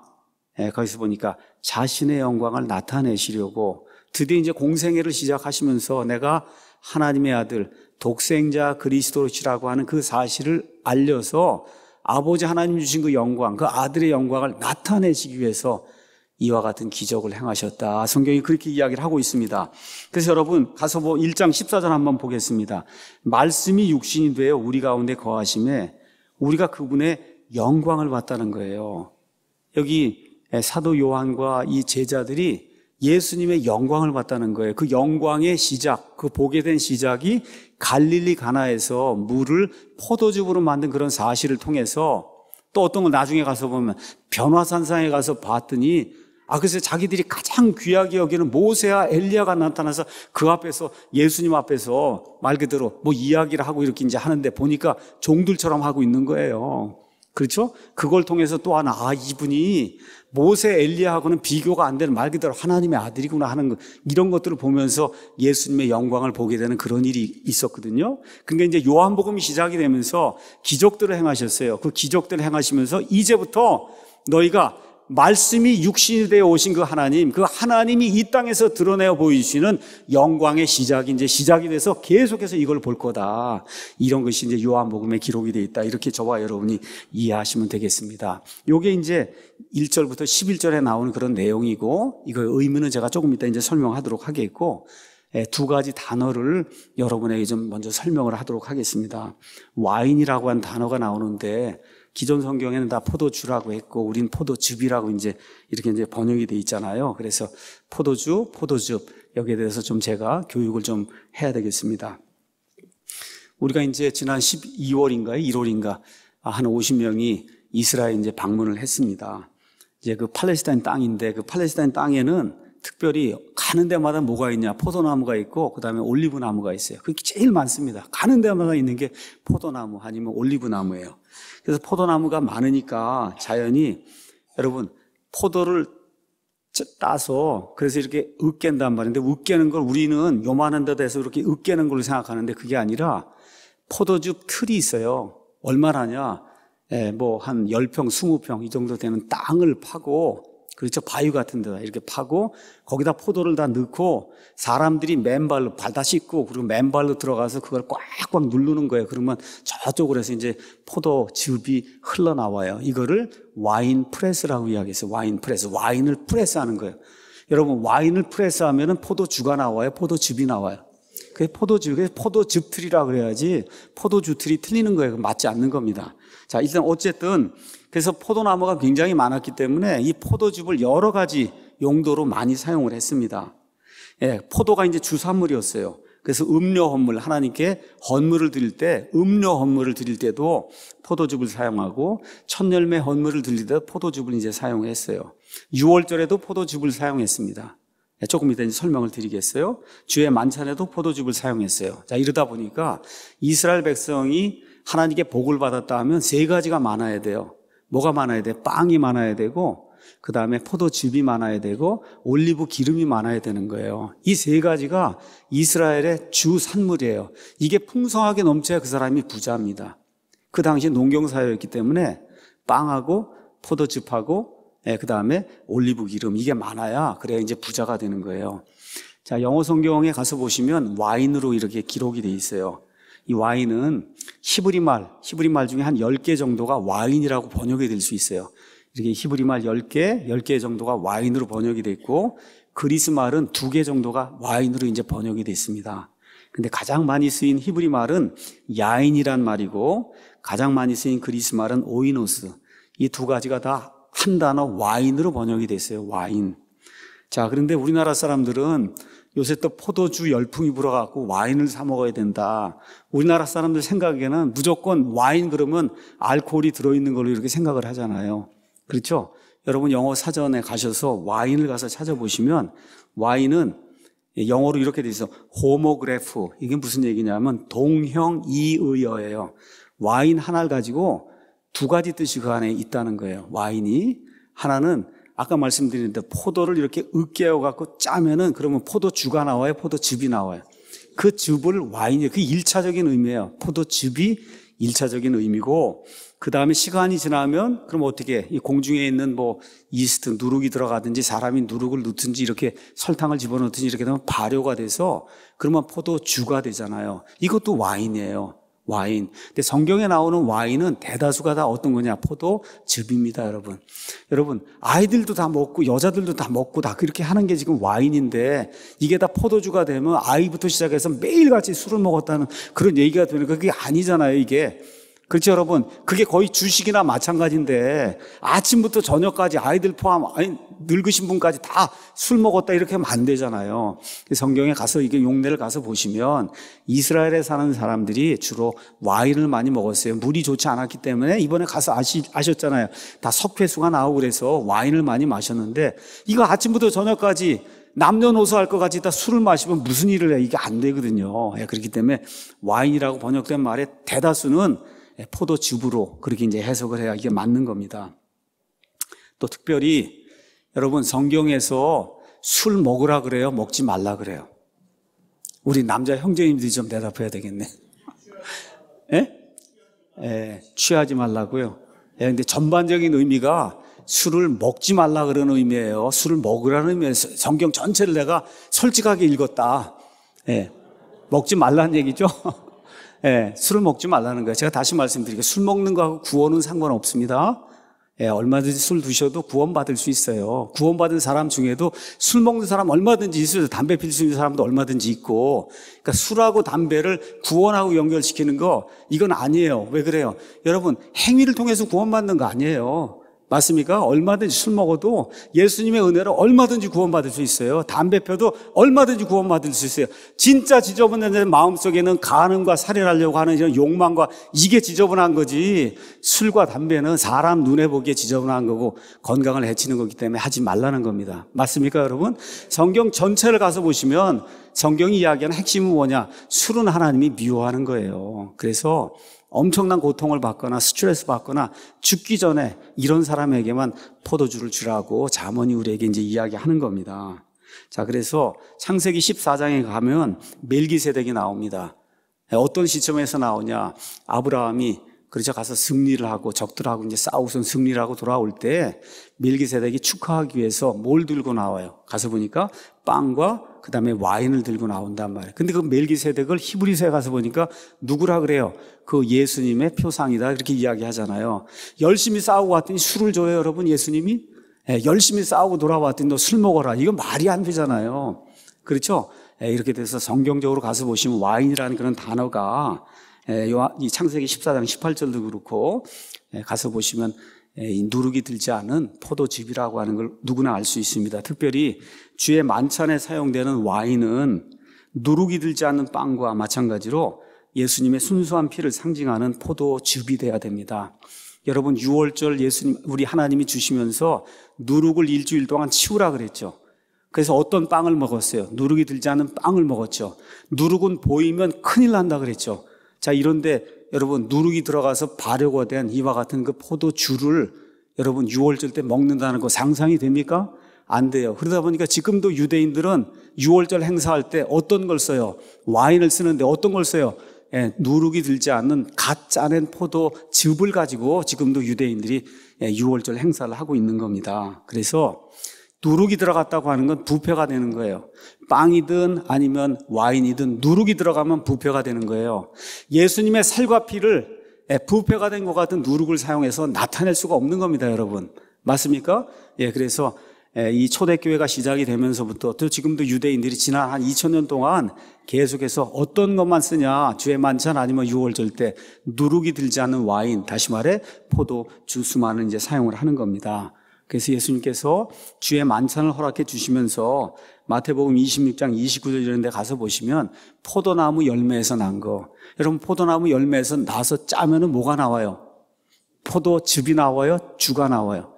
거기서 보니까 자신의 영광을 나타내시려고 드디어 이제 공생애를 시작하시면서 내가 하나님의 아들 독생자 그리스도시라고 하는 그 사실을 알려서 아버지 하나님 주신 그 영광, 그 아들의 영광을 나타내시기 위해서 이와 같은 기적을 행하셨다. 성경이 그렇게 이야기를 하고 있습니다. 그래서 여러분 가서 뭐 1장 14절 한번 보겠습니다. 말씀이 육신이 되어 우리 가운데 거하심에 우리가 그분의 영광을 봤다는 거예요. 여기 사도 요한과 이 제자들이 예수님의 영광을 봤다는 거예요. 그 영광의 시작, 그 보게 된 시작이 갈릴리 가나에서 물을 포도즙으로 만든 그런 사실을 통해서 또 어떤 걸 나중에 가서 보면 변화산상에 가서 봤더니 아, 그래서 자기들이 가장 귀하게 여기는 모세와 엘리야가 나타나서 그 앞에서 예수님 앞에서 말 그대로 뭐 이야기를 하고 이렇게 이제 하는데 보니까 종들처럼 하고 있는 거예요. 그렇죠? 그걸 통해서 또 하나 아 이분이 모세 엘리야하고는 비교가 안 되는 말 그대로 하나님의 아들이구나 하는 것 이런 것들을 보면서 예수님의 영광을 보게 되는 그런 일이 있었거든요. 그러니까 이제 요한복음이 시작이 되면서 기적들을 행하셨어요. 그 기적들을 행하시면서 이제부터 너희가 말씀이 육신이 되어 오신 그 하나님, 그 하나님이 이 땅에서 드러내어 보이시는 영광의 시작이 이제 시작이 돼서 계속해서 이걸 볼 거다. 이런 것이 이제 요한복음에 기록이 되어 있다. 이렇게 저와 여러분이 이해하시면 되겠습니다. 요게 이제 1절부터 11절에 나오는 그런 내용이고, 이거 의미는 제가 조금 이따 이제 설명하도록 하겠고, 예, 두 가지 단어를 여러분에게 좀 먼저 설명을 하도록 하겠습니다. 와인이라고 한 단어가 나오는데, 기존 성경에는 다 포도주라고 했고 우린 포도즙이라고 이제 이렇게 이제 번역이 돼 있잖아요. 그래서 포도주, 포도즙 여기에 대해서 좀 제가 교육을 좀 해야 되겠습니다. 우리가 이제 지난 12월인가요? 1월인가 아, 한 50명이 이스라엘 이제 방문을 했습니다. 이제 그 팔레스타인 땅인데 그 팔레스타인 땅에는 특별히 가는 데마다 뭐가 있냐. 포도나무가 있고, 그 다음에 올리브나무가 있어요. 그게 제일 많습니다. 가는 데마다 있는 게 포도나무 아니면 올리브나무예요. 그래서 포도나무가 많으니까 자연이 여러분, 포도를 따서 그래서 이렇게 으깬단 말인데 으깨는 걸 우리는 요만한 데서 이렇게 으깨는 걸로 생각하는데 그게 아니라 포도즙 틀이 있어요. 얼마나냐? 예, 뭐한 10평, 20평 이 정도 되는 땅을 파고 그렇죠. 바위 같은 데다 이렇게 파고 거기다 포도를 다 넣고 사람들이 맨발로 발 다 씻고 그리고 맨발로 들어가서 그걸 꽉꽉 누르는 거예요. 그러면 저쪽으로 해서 이제 포도 즙이 흘러나와요. 이거를 와인 프레스라고 이야기해서 와인 프레스. 와인을 프레스하는 거예요. 여러분 와인을 프레스하면은 포도주가 나와요. 포도즙이 나와요. 그 포도즙에 포도즙틀이라 그래야지 포도주틀이 틀리는 거예요. 맞지 않는 겁니다. 자, 일단 어쨌든 그래서 포도나무가 굉장히 많았기 때문에 이 포도즙을 여러 가지 용도로 많이 사용을 했습니다. 예, 포도가 이제 주산물이었어요. 그래서 음료 헌물 하나님께 헌물을 드릴 때 음료 헌물을 드릴 때도 포도즙을 사용하고 첫열매 헌물을 드릴 때 포도즙을 이제 사용했어요. 6월절에도 포도즙을 사용했습니다. 예, 조금 이따 설명을 드리겠어요. 주의 만찬에도 포도즙을 사용했어요. 자, 이러다 보니까 이스라엘 백성이 하나님께 복을 받았다 하면 세 가지가 많아야 돼요. 뭐가 많아야 돼? 빵이 많아야 되고, 그 다음에 포도즙이 많아야 되고, 올리브 기름이 많아야 되는 거예요. 이 세 가지가 이스라엘의 주 산물이에요. 이게 풍성하게 넘쳐야 그 사람이 부자입니다. 그 당시 농경사회였기 때문에 빵하고 포도즙하고, 예, 그 다음에 올리브 기름, 이게 많아야 그래야 이제 부자가 되는 거예요. 자, 영어 성경에 가서 보시면 와인으로 이렇게 기록이 돼 있어요. 이 와인은 히브리 말, 히브리 말 중에 한 10개 정도가 와인이라고 번역이 될 수 있어요. 이렇게 히브리 말 10개, 10개 정도가 와인으로 번역이 돼 있고 그리스 말은 2개 정도가 와인으로 이제 번역이 돼 있습니다. 근데 가장 많이 쓰인 히브리 말은 야인이란 말이고 가장 많이 쓰인 그리스 말은 오이노스. 이 두 가지가 다 한 단어 와인으로 번역이 됐어요. 와인. 자, 그런데 우리나라 사람들은 요새 또 포도주 열풍이 불어갖고 와인을 사 먹어야 된다. 우리나라 사람들 생각에는 무조건 와인 그러면 알코올이 들어있는 걸로 이렇게 생각을 하잖아요. 그렇죠? 여러분 영어 사전에 가셔서 와인을 가서 찾아보시면 와인은 영어로 이렇게 돼 있어. 호모그래프. 이게 무슨 얘기냐면 동형 이의어예요. 와인 하나를 가지고 두 가지 뜻이 그 안에 있다는 거예요. 와인이 하나는 아까 말씀드린 대로 포도를 이렇게 으깨어 갖고 짜면은 그러면 포도주가 나와요. 포도즙이 나와요. 그 즙을 와인이 그일차적인 의미예요. 포도즙이 일차적인 의미고 그다음에 시간이 지나면 그럼 어떻게 이 공중에 있는 뭐 이스트 누룩이 들어가든지 사람이 누룩을 넣든지 이렇게 설탕을 집어넣든지 이렇게 되면 발효가 돼서 그러면 포도주가 되잖아요. 이것도 와인이에요. 와인. 근데 성경에 나오는 와인은 대다수가 다 어떤 거냐? 포도, 즙입니다, 여러분. 여러분, 아이들도 다 먹고, 여자들도 다 먹고, 다 그렇게 하는 게 지금 와인인데, 이게 다 포도주가 되면 아이부터 시작해서 매일같이 술을 먹었다는 그런 얘기가 되는 거 그게 아니잖아요, 이게. 그렇죠, 여러분? 그게 거의 주식이나 마찬가지인데 아침부터 저녁까지 아이들 포함, 아니, 늙으신 분까지 다 술 먹었다 이렇게 하면 안 되잖아요. 성경에 가서 이게 용례를 가서 보시면 이스라엘에 사는 사람들이 주로 와인을 많이 먹었어요. 물이 좋지 않았기 때문에 이번에 가서 아시, 아셨잖아요. 다 석회수가 나오고 그래서 와인을 많이 마셨는데 이거 아침부터 저녁까지 남녀노소 할것 같이 다 술을 마시면 무슨 일을 해? 이게 안 되거든요. 예, 그렇기 때문에 와인이라고 번역된 말의 대다수는 예, 포도즙으로 그렇게 이제 해석을 해야 이게 맞는 겁니다. 또 특별히 여러분 성경에서 술 먹으라 그래요? 먹지 말라 그래요? 우리 남자 형제님들이 좀 대답해야 되겠네. 예? 예, 취하지 말라고요. 예, 근데 전반적인 의미가 술을 먹지 말라 그런 의미예요. 술을 먹으라는 의미에서 성경 전체를 내가 솔직하게 읽었다. 예, 먹지 말라는 얘기죠. 예, 술을 먹지 말라는 거예요. 제가 다시 말씀드리게 술 먹는 거하고 구원은 상관없습니다. 예, 얼마든지 술 드셔도 구원받을 수 있어요. 구원받은 사람 중에도 술 먹는 사람 얼마든지 있어요. 담배 피울 수 있는 사람도 얼마든지 있고. 그러니까 술하고 담배를 구원하고 연결시키는 거, 이건 아니에요. 왜 그래요? 여러분, 행위를 통해서 구원받는 거 아니에요. 맞습니까? 얼마든지 술 먹어도 예수님의 은혜로 얼마든지 구원받을 수 있어요. 담배 펴도 얼마든지 구원받을 수 있어요. 진짜 지저분한 내 마음속에는 가늠과 살인하려고 하는 이런 욕망과 이게 지저분한 거지. 술과 담배는 사람 눈에 보기에 지저분한 거고 건강을 해치는 거기 때문에 하지 말라는 겁니다. 맞습니까, 여러분? 성경 전체를 가서 보시면 성경이 이야기하는 핵심은 뭐냐? 술은 하나님이 미워하는 거예요. 그래서 엄청난 고통을 받거나 스트레스 받거나 죽기 전에 이런 사람에게만 포도주를 주라고 자문이 우리에게 이제 이야기하는 겁니다. 자, 그래서 창세기 14장에 가면 멜기세덱이 나옵니다. 어떤 시점에서 나오냐? 아브라함이 그러자 가서 승리를 하고 적들하고 이제 싸우선 승리를 하고 돌아올 때 밀기세덱이 축하하기 위해서 뭘 들고 나와요? 가서 보니까 빵과 그 다음에 와인을 들고 나온단 말이에요. 근데 그 멜기세덱을 히브리세에 가서 보니까 누구라 그래요? 그 예수님의 표상이다. 이렇게 이야기하잖아요. 열심히 싸우고 왔더니 술을 줘요, 여러분. 예수님이. 예, 열심히 싸우고 돌아왔더니 너 술 먹어라. 이거 말이 안 되잖아요. 그렇죠? 예, 이렇게 돼서 성경적으로 가서 보시면 와인이라는 그런 단어가 예, 이 창세기 14장 18절도 그렇고 예, 가서 보시면 예, 누룩이 들지 않은 포도즙이라고 하는 걸 누구나 알 수 있습니다. 특별히 주의 만찬에 사용되는 와인은 누룩이 들지 않는 빵과 마찬가지로 예수님의 순수한 피를 상징하는 포도즙이 돼야 됩니다. 여러분 6월절 예수님 우리 하나님이 주시면서 누룩을 일주일 동안 치우라 그랬죠. 그래서 어떤 빵을 먹었어요? 누룩이 들지 않은 빵을 먹었죠. 누룩은 보이면 큰일 난다 그랬죠. 자, 이런데 여러분 누룩이 들어가서 발효가 된 이와 같은 그 포도주를 여러분 6월절 때 먹는다는 거 상상이 됩니까? 안 돼요. 그러다 보니까 지금도 유대인들은 6월절 행사할 때 어떤 걸 써요? 와인을 쓰는데 어떤 걸 써요? 예, 누룩이 들지 않는 갓 짜낸 포도 즙을 가지고 지금도 유대인들이 예, 6월절 행사를 하고 있는 겁니다. 그래서 누룩이 들어갔다고 하는 건 부패가 되는 거예요. 빵이든 아니면 와인이든 누룩이 들어가면 부패가 되는 거예요. 예수님의 살과 피를 예, 부패가 된 것 같은 누룩을 사용해서 나타낼 수가 없는 겁니다, 여러분. 맞습니까? 예, 그래서 예, 이 초대교회가 시작이 되면서부터 지금도 유대인들이 지난 한 2000년 동안 계속해서 어떤 것만 쓰냐 주의 만찬 아니면 유월절때 누룩이 들지 않은 와인 다시 말해 포도 주스만을 이제 사용을 하는 겁니다. 그래서 예수님께서 주의 만찬을 허락해 주시면서 마태복음 26장 29절 이런 데 가서 보시면 포도나무 열매에서 난 거. 여러분 포도나무 열매에서 나서 짜면은 뭐가 나와요? 포도즙이 나와요? 주가 나와요?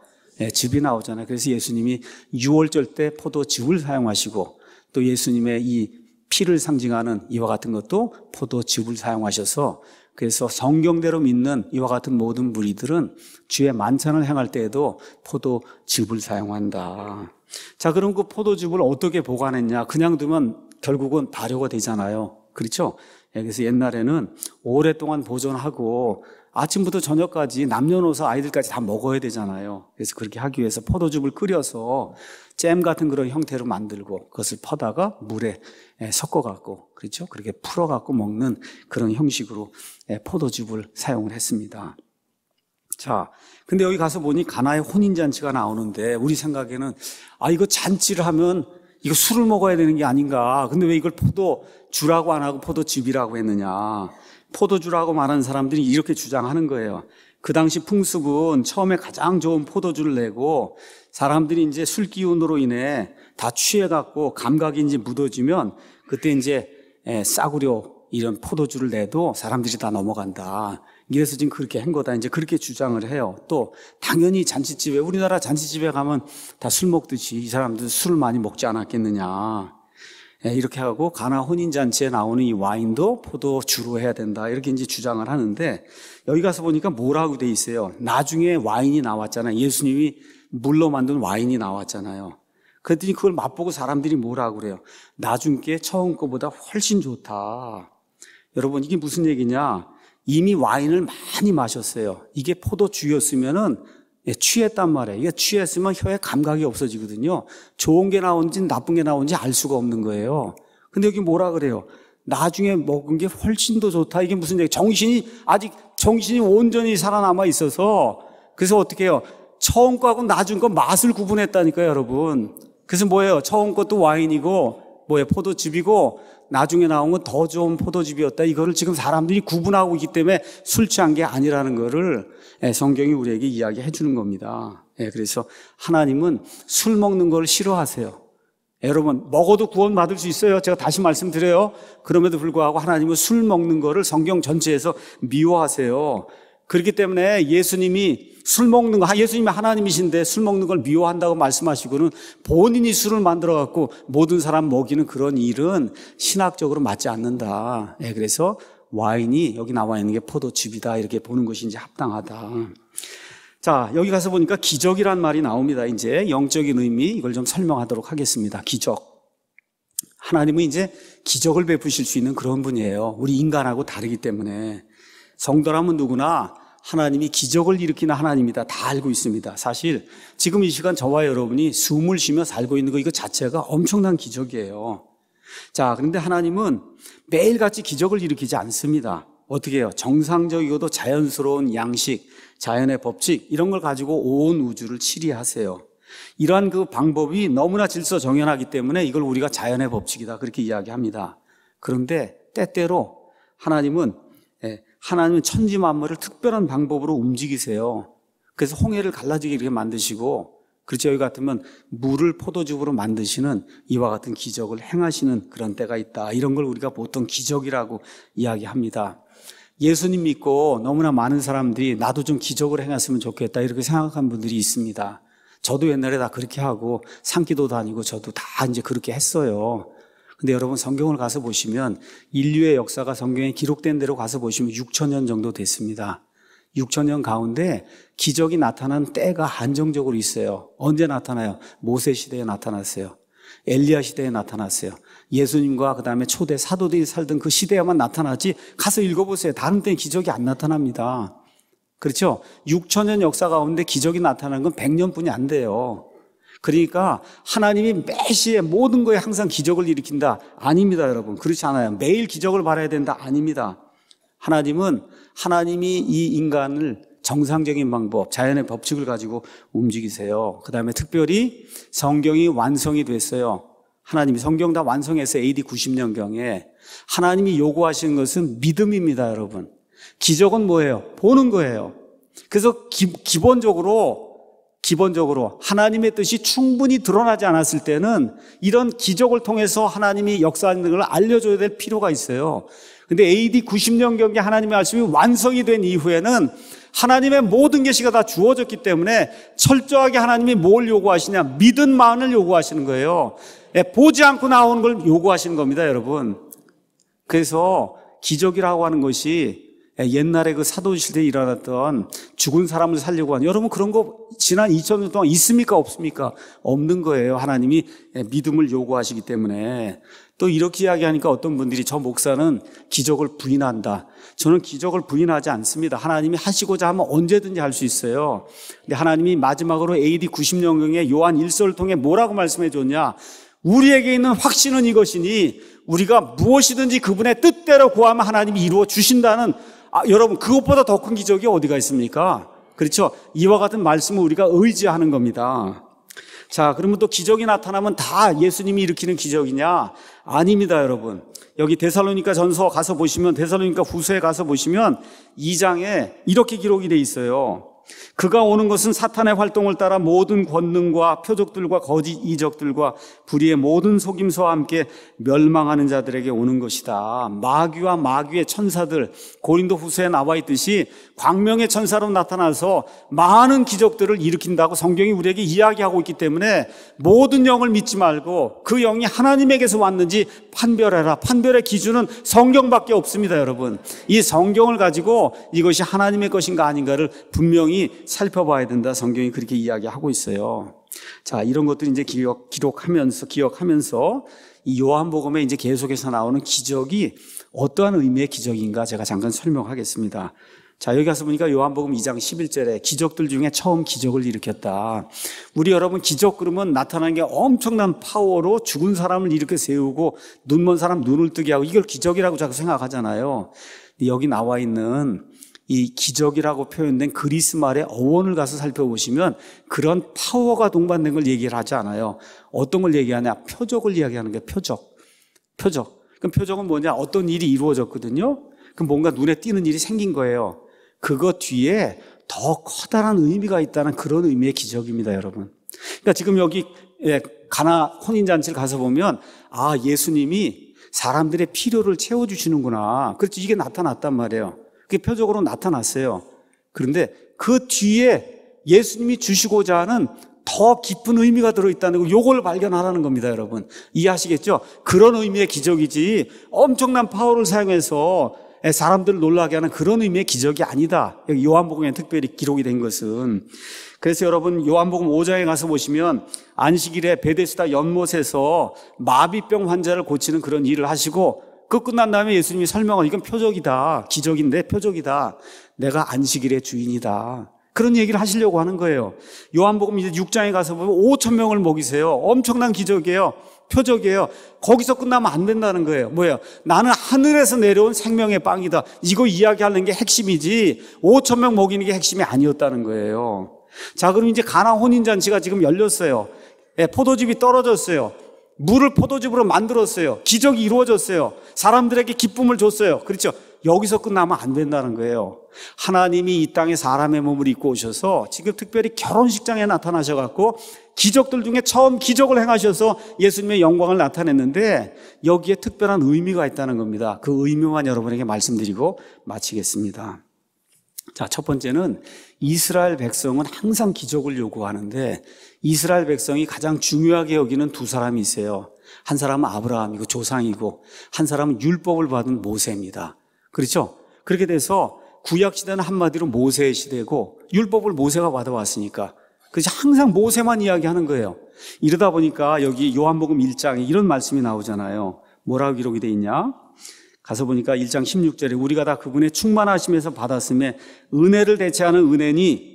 즙이 예, 나오잖아요. 그래서 예수님이 6월절 때 포도즙을 사용하시고 또 예수님의 이 피를 상징하는 이와 같은 것도 포도즙을 사용하셔서 그래서 성경대로 믿는 이와 같은 모든 무리들은 주의 만찬을 행할 때에도 포도즙을 사용한다. 자, 그럼 그 포도즙을 어떻게 보관했냐? 그냥 두면 결국은 발효가 되잖아요. 그렇죠? 예, 그래서 옛날에는 오랫동안 보존하고 아침부터 저녁까지 남녀노소 아이들까지 다 먹어야 되잖아요. 그래서 그렇게 하기 위해서 포도즙을 끓여서 잼 같은 그런 형태로 만들고 그것을 퍼다가 물에 예, 섞어갖고 그렇죠? 그렇게 풀어갖고 먹는 그런 형식으로 예, 포도즙을 사용을 했습니다. 자, 근데 여기 가서 보니 가나의 혼인 잔치가 나오는데 우리 생각에는 아 이거 잔치를 하면 이거 술을 먹어야 되는 게 아닌가. 근데 왜 이걸 포도주라고 안 하고 포도즙이라고 했느냐. 포도주라고 말하는 사람들이 이렇게 주장하는 거예요. 그 당시 풍습은 처음에 가장 좋은 포도주를 내고 사람들이 이제 술 기운으로 인해 다 취해갖고 감각이 이제 묻어지면 그때 이제 예, 싸구려 이런 포도주를 내도 사람들이 다 넘어간다. 이래서 지금 그렇게 한 거다. 이제 그렇게 주장을 해요. 또 당연히 잔치집에 우리나라 잔치집에 가면 다 술 먹듯이 이 사람들 술을 많이 먹지 않았겠느냐. 예, 이렇게 하고 가나 혼인 잔치에 나오는 이 와인도 포도주로 해야 된다. 이렇게 이제 주장을 하는데 여기 가서 보니까 뭐라고 돼 있어요. 나중에 와인이 나왔잖아요. 예수님이 물로 만든 와인이 나왔잖아요. 그랬더니 그걸 맛보고 사람들이 뭐라고 그래요. 나중 게 처음 거보다 훨씬 좋다. 여러분 이게 무슨 얘기냐? 이미 와인을 많이 마셨어요. 이게 포도주였으면은 예, 취했단 말이에요. 이게 취했으면 혀에 감각이 없어지거든요. 좋은 게 나온지 나쁜 게 나온지 알 수가 없는 거예요. 근데 여기 뭐라 그래요? 나중에 먹은 게 훨씬 더 좋다. 이게 무슨 얘기? 정신이 아직 정신이 온전히 살아남아 있어서 그래서 어떻게 해요? 처음 거하고 나중 거 맛을 구분했다니까요, 여러분. 그래서 뭐예요? 처음 것도 와인이고 뭐에 포도즙이고 나중에 나온 건 더 좋은 포도즙이었다. 이거를 지금 사람들이 구분하고 있기 때문에 술 취한 게 아니라는 거를 예, 성경이 우리에게 이야기해 주는 겁니다. 예, 그래서 하나님은 술 먹는 걸 싫어하세요. 예, 여러분 먹어도 구원 받을 수 있어요. 제가 다시 말씀드려요. 그럼에도 불구하고 하나님은 술 먹는 거를 성경 전체에서 미워하세요. 그렇기 때문에 예수님이 술 먹는 거, 예수님이 하나님이신데 술 먹는 걸 미워한다고 말씀하시고는 본인이 술을 만들어 갖고 모든 사람 먹이는 그런 일은 신학적으로 맞지 않는다. 예, 그래서 와인이 여기 나와 있는 게 포도즙이다. 이렇게 보는 것이지 합당하다. 자, 여기 가서 보니까 기적이란 말이 나옵니다. 이제 영적인 의미 이걸 좀 설명하도록 하겠습니다. 기적. 하나님은 이제 기적을 베푸실 수 있는 그런 분이에요. 우리 인간하고 다르기 때문에. 성도라면 누구나 하나님이 기적을 일으키는 하나님이다. 다 알고 있습니다. 사실 지금 이 시간 저와 여러분이 숨을 쉬며 살고 있는 거 이거 자체가 엄청난 기적이에요. 자, 그런데 하나님은 매일같이 기적을 일으키지 않습니다. 어떻게 해요? 정상적이고도 자연스러운 양식, 자연의 법칙, 이런 걸 가지고 온 우주를 치리하세요. 이러한 그 방법이 너무나 질서 정연하기 때문에 이걸 우리가 자연의 법칙이다. 그렇게 이야기합니다. 그런데 때때로 하나님은 하나님은 천지 만물을 특별한 방법으로 움직이세요. 그래서 홍해를 갈라지게 이렇게 만드시고 그렇죠. 여기 같으면 물을 포도즙으로 만드시는 이와 같은 기적을 행하시는 그런 때가 있다. 이런 걸 우리가 보통 기적이라고 이야기합니다. 예수님 믿고 너무나 많은 사람들이 나도 좀 기적을 행했으면 좋겠다. 이렇게 생각한 분들이 있습니다. 저도 옛날에 다 그렇게 하고 상기도 다니고 저도 다 이제 그렇게 했어요. 근데 여러분 성경을 가서 보시면 인류의 역사가 성경에 기록된 대로 가서 보시면 6천년 정도 됐습니다. 6천년 가운데 기적이 나타난 때가 한정적으로 있어요. 언제 나타나요? 모세 시대에 나타났어요. 엘리야 시대에 나타났어요. 예수님과 그 다음에 초대 사도들이 살던 그 시대에만 나타나지 가서 읽어보세요. 다른 때는 기적이 안 나타납니다. 그렇죠? 6천년 역사 가운데 기적이 나타난건 100년뿐이 안 돼요. 그러니까 하나님이 매 시에 모든 거에 항상 기적을 일으킨다. 아닙니다, 여러분. 그렇지 않아요. 매일 기적을 바라야 된다. 아닙니다. 하나님은 하나님이 이 인간을 정상적인 방법, 자연의 법칙을 가지고 움직이세요. 그 다음에 특별히 성경이 완성이 됐어요. 하나님이 성경 다 완성해서 AD 90년경에 하나님이 요구하시는 것은 믿음입니다, 여러분. 기적은 뭐예요? 보는 거예요. 그래서 기, 기본적으로 기본적으로 하나님의 뜻이 충분히 드러나지 않았을 때는 이런 기적을 통해서 하나님이 역사하는 걸 알려줘야 될 필요가 있어요. 근데 AD 90년경에 하나님의 말씀이 완성이 된 이후에는 하나님의 모든 계시가 다 주어졌기 때문에 철저하게 하나님이 뭘 요구하시냐? 믿은 마음을 요구하시는 거예요. 예, 보지 않고 나오는 걸 요구하시는 겁니다, 여러분. 그래서 기적이라고 하는 것이 예, 옛날에 그 사도시대에 일어났던 죽은 사람을 살려고 하는 여러분 그런 거 지난 2000년 동안 있습니까 없습니까? 없는 거예요. 하나님이 예, 믿음을 요구하시기 때문에 또 이렇게 이야기하니까 어떤 분들이 저 목사는 기적을 부인한다. 저는 기적을 부인하지 않습니다. 하나님이 하시고자 하면 언제든지 할 수 있어요. 근데 하나님이 마지막으로 AD 90년경에 요한 1서를 통해 뭐라고 말씀해 줬냐? 우리에게 있는 확신은 이것이니 우리가 무엇이든지 그분의 뜻대로 구하면 하나님이 이루어 주신다는 아, 여러분 그것보다 더 큰 기적이 어디가 있습니까? 그렇죠. 이와 같은 말씀을 우리가 의지하는 겁니다. 자, 그러면 또 기적이 나타나면 다 예수님이 일으키는 기적이냐? 아닙니다, 여러분. 여기 데살로니카 전서 가서 보시면 데살로니카 후서에 가서 보시면 2장에 이렇게 기록이 돼 있어요. 그가 오는 것은 사탄의 활동을 따라 모든 권능과 표적들과 거짓 이적들과 불의의 모든 속임수와 함께 멸망하는 자들에게 오는 것이다. 마귀와 마귀의 천사들 고린도 후서에 나와 있듯이 광명의 천사로 나타나서 많은 기적들을 일으킨다고 성경이 우리에게 이야기하고 있기 때문에 모든 영을 믿지 말고 그 영이 하나님에게서 왔는지 판별해라. 판별의 기준은 성경밖에 없습니다, 여러분. 이 성경을 가지고 이것이 하나님의 것인가 아닌가를 분명히 살펴봐야 된다. 성경이 그렇게 이야기하고 있어요. 자, 이런 것들 이제 기록, 기록하면서, 기억하면서 이 요한복음에 이제 계속해서 나오는 기적이 어떠한 의미의 기적인가 제가 잠깐 설명하겠습니다. 자, 여기 가서 보니까 요한복음 2장 11절에 기적들 중에 처음 기적을 일으켰다. 우리 여러분 기적 그러면 나타난 게 엄청난 파워로 죽은 사람을 이렇게 세우고 눈먼 사람 눈을 뜨게 하고 이걸 기적이라고 자꾸 생각하잖아요. 여기 나와 있는 이 기적이라고 표현된 그리스 말의 어원을 가서 살펴보시면 그런 파워가 동반된 걸 얘기를 하지 않아요. 어떤 걸 얘기하냐? 표적을 이야기하는 게 표적. 표적. 그럼 표적은 뭐냐? 어떤 일이 이루어졌거든요. 그럼 뭔가 눈에 띄는 일이 생긴 거예요. 그것 뒤에 더 커다란 의미가 있다는 그런 의미의 기적입니다, 여러분. 그러니까 지금 여기 예, 가나 혼인잔치를 가서 보면 아, 예수님이 사람들의 필요를 채워주시는구나. 그렇지 이게 나타났단 말이에요. 그게 표적으로 나타났어요. 그런데 그 뒤에 예수님이 주시고자 하는 더 깊은 의미가 들어있다는 거, 요걸 발견하라는 겁니다, 여러분. 이해하시겠죠? 그런 의미의 기적이지 엄청난 파워를 사용해서 예, 사람들을 놀라게 하는 그런 의미의 기적이 아니다. 요한복음에 특별히 기록이 된 것은. 그래서 여러분 요한복음 5장에 가서 보시면 안식일에 베데스다 연못에서 마비병 환자를 고치는 그런 일을 하시고 그 끝난 다음에 예수님이 설명한 이건 표적이다. 기적인데 표적이다. 내가 안식일의 주인이다. 그런 얘기를 하시려고 하는 거예요. 요한복음 이제 6장에 가서 보면 5천 명을 먹이세요. 엄청난 기적이에요. 표적이에요. 거기서 끝나면 안 된다는 거예요. 뭐예요? 나는 하늘에서 내려온 생명의 빵이다. 이거 이야기하는 게 핵심이지 5천 명 먹이는 게 핵심이 아니었다는 거예요. 자, 그럼 이제 가나 혼인 잔치가 지금 열렸어요. 예, 포도즙이 떨어졌어요. 물을 포도즙으로 만들었어요. 기적이 이루어졌어요. 사람들에게 기쁨을 줬어요. 그렇죠? 여기서 끝나면 안 된다는 거예요. 하나님이 이 땅에 사람의 몸을 입고 오셔서 지금 특별히 결혼식장에 나타나셔갖고 기적들 중에 처음 기적을 행하셔서 예수님의 영광을 나타냈는데 여기에 특별한 의미가 있다는 겁니다. 그 의미만 여러분에게 말씀드리고 마치겠습니다. 자, 첫 번째는 이스라엘 백성은 항상 기적을 요구하는데 이스라엘 백성이 가장 중요하게 여기는 두 사람이 있어요. 한 사람은 아브라함이고 조상이고 한 사람은 율법을 받은 모세입니다. 그렇죠? 그렇게 돼서 구약 시대는 한마디로 모세의 시대고 율법을 모세가 받아왔으니까 그래서 항상 모세만 이야기하는 거예요. 이러다 보니까 여기 요한복음 1장에 이런 말씀이 나오잖아요. 뭐라고 기록이 돼 있냐? 가서 보니까 1장 16절에 우리가 다 그분의 충만하심에서 받았음에 은혜를 대체하는 은혜니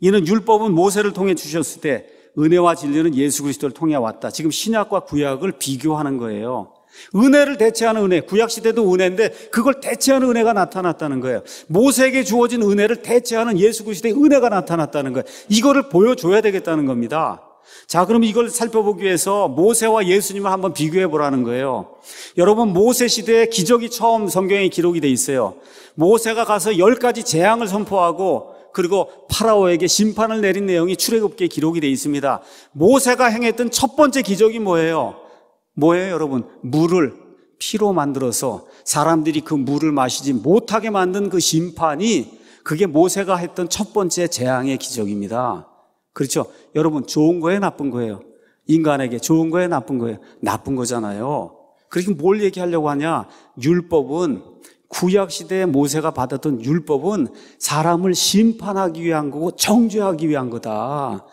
이는 율법은 모세를 통해 주셨을 때 은혜와 진리는 예수 그리스도를 통해 왔다. 지금 신약과 구약을 비교하는 거예요. 은혜를 대체하는 은혜, 구약시대도 은혜인데 그걸 대체하는 은혜가 나타났다는 거예요. 모세에게 주어진 은혜를 대체하는 예수 그리스도의 은혜가 나타났다는 거예요. 이거를 보여줘야 되겠다는 겁니다. 자, 그럼 이걸 살펴보기 위해서 모세와 예수님을 한번 비교해 보라는 거예요. 여러분, 모세 시대에 기적이 처음 성경에 기록이 돼 있어요. 모세가 가서 열 가지 재앙을 선포하고 그리고 파라오에게 심판을 내린 내용이 출애굽기에 기록이 돼 있습니다. 모세가 행했던 첫 번째 기적이 뭐예요? 뭐예요, 여러분? 물을 피로 만들어서 사람들이 그 물을 마시지 못하게 만든 그 심판이 그게 모세가 했던 첫 번째 재앙의 기적입니다. 그렇죠? 여러분, 좋은 거예요, 나쁜 거예요? 인간에게 좋은 거예요, 나쁜 거예요? 나쁜 거잖아요. 그렇게 뭘 얘기하려고 하냐? 율법은 구약시대의 모세가 받았던 율법은 사람을 심판하기 위한 거고 정죄하기 위한 거다.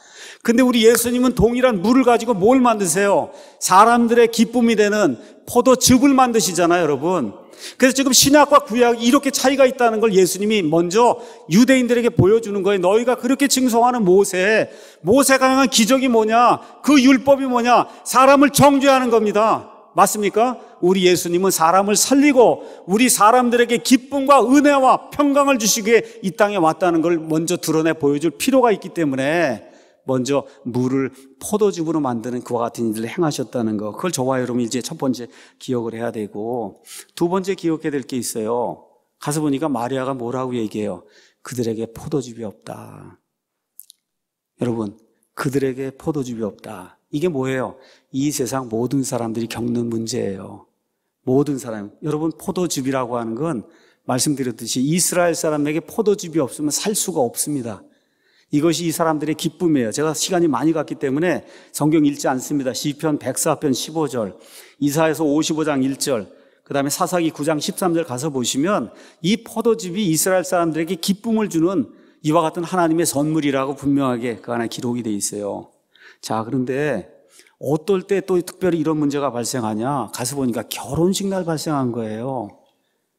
근데 우리 예수님은 동일한 물을 가지고 뭘 만드세요? 사람들의 기쁨이 되는 포도즙을 만드시잖아요, 여러분. 그래서 지금 신약과 구약이 이렇게 차이가 있다는 걸 예수님이 먼저 유대인들에게 보여주는 거예요. 너희가 그렇게 칭송하는 모세, 모세가 행한 기적이 뭐냐? 그 율법이 뭐냐? 사람을 정죄하는 겁니다. 맞습니까? 우리 예수님은 사람을 살리고 우리 사람들에게 기쁨과 은혜와 평강을 주시기에 이 땅에 왔다는 걸 먼저 드러내 보여줄 필요가 있기 때문에 먼저 물을 포도즙으로 만드는 그와 같은 일을 행하셨다는 거. 그걸 저와 여러분이 이제 첫 번째 기억을 해야 되고 두 번째 기억해야 될 게 있어요. 가서 보니까 마리아가 뭐라고 얘기해요. 그들에게 포도즙이 없다. 여러분, 그들에게 포도즙이 없다. 이게 뭐예요? 이 세상 모든 사람들이 겪는 문제예요. 모든 사람. 여러분, 포도즙이라고 하는 건 말씀드렸듯이 이스라엘 사람에게 포도즙이 없으면 살 수가 없습니다. 이것이 이 사람들의 기쁨이에요. 제가 시간이 많이 갔기 때문에 성경 읽지 않습니다. 시편 104편 15절, 이사에서 55장 1절, 그 다음에 사사기 9장 13절 가서 보시면 이 포도즙이 이스라엘 사람들에게 기쁨을 주는 이와 같은 하나님의 선물이라고 분명하게 그 안에 기록이 되어 있어요. 자, 그런데 어떨 때 또 특별히 이런 문제가 발생하냐? 가서 보니까 결혼식 날 발생한 거예요.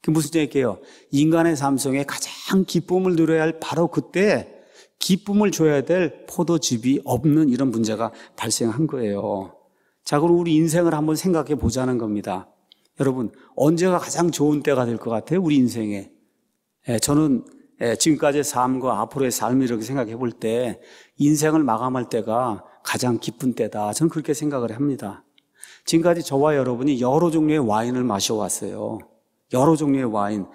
그게 무슨 얘기예요? 인간의 삼성에 가장 기쁨을 누려야 할 바로 그때 기쁨을 줘야 될 포도즙이 없는 이런 문제가 발생한 거예요. 자, 그럼 우리 인생을 한번 생각해 보자는 겁니다. 여러분, 언제가 가장 좋은 때가 될 것 같아요? 우리 인생에. 예, 저는 예, 지금까지의 삶과 앞으로의 삶을 이렇게 생각해 볼 때 인생을 마감할 때가 가장 기쁜 때다. 저는 그렇게 생각을 합니다. 지금까지 저와 여러분이 여러 종류의 와인을 마셔왔어요. 여러 종류의 와인.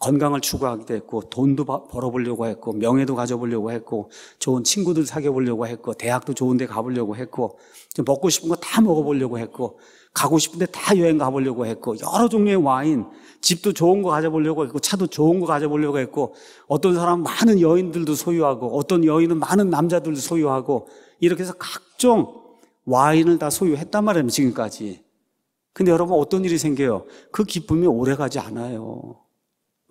건강을 추구하기도 했고 돈도 벌어보려고 했고 명예도 가져보려고 했고 좋은 친구들 사귀어보려고 했고 대학도 좋은데 가보려고 했고 먹고 싶은 거 다 먹어보려고 했고 가고 싶은데 다 여행 가보려고 했고 여러 종류의 와인 집도 좋은 거 가져보려고 했고 차도 좋은 거 가져보려고 했고 어떤 사람 많은 여인들도 소유하고 어떤 여인은 많은 남자들도 소유하고 이렇게 해서 각종 와인을 다 소유했단 말이에요 지금까지 근데 여러분 어떤 일이 생겨요 그 기쁨이 오래가지 않아요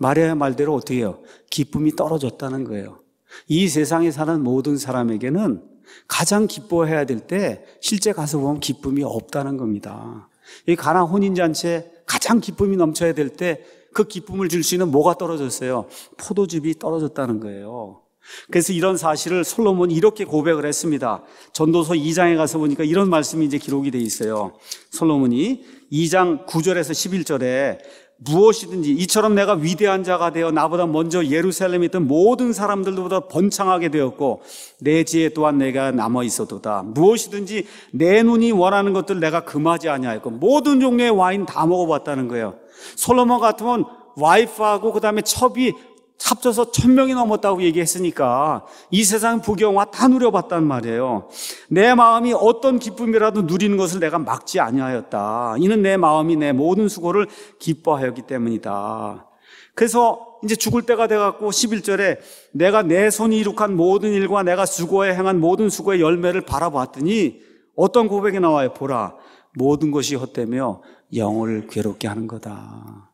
말해야 말대로 어떻게 해요? 기쁨이 떨어졌다는 거예요. 이 세상에 사는 모든 사람에게는 가장 기뻐해야 될 때 실제 가서 보면 기쁨이 없다는 겁니다. 이 가나 혼인잔치에 가장 기쁨이 넘쳐야 될 때 그 기쁨을 줄 수 있는 뭐가 떨어졌어요? 포도즙이 떨어졌다는 거예요. 그래서 이런 사실을 솔로몬이 이렇게 고백을 했습니다. 전도서 2장에 가서 보니까 이런 말씀이 이제 기록이 돼 있어요. 솔로몬이 2장 9절에서 11절에 무엇이든지 이처럼 내가 위대한 자가 되어 나보다 먼저 예루살렘에 있던 모든 사람들보다 번창하게 되었고 내 지혜 또한 내가 남아 있어도다 무엇이든지 내 눈이 원하는 것들 내가 금하지 아니하였고 모든 종류의 와인 다 먹어봤다는 거예요 솔로몬 같으면 와이프하고 그 다음에 첩이 합쳐서 천명이 넘었다고 얘기했으니까 이 세상 부경화 다 누려봤단 말이에요. 내 마음이 어떤 기쁨이라도 누리는 것을 내가 막지 아니하였다. 이는 내 마음이 내 모든 수고를 기뻐하였기 때문이다. 그래서 이제 죽을 때가 돼갖고 11절에 내가 내 손이 이룩한 모든 일과 내가 수고에 행한 모든 수고의 열매를 바라봤더니 어떤 고백이 나와요? 보라. 모든 것이 헛되며 영을 괴롭게 하는 거다.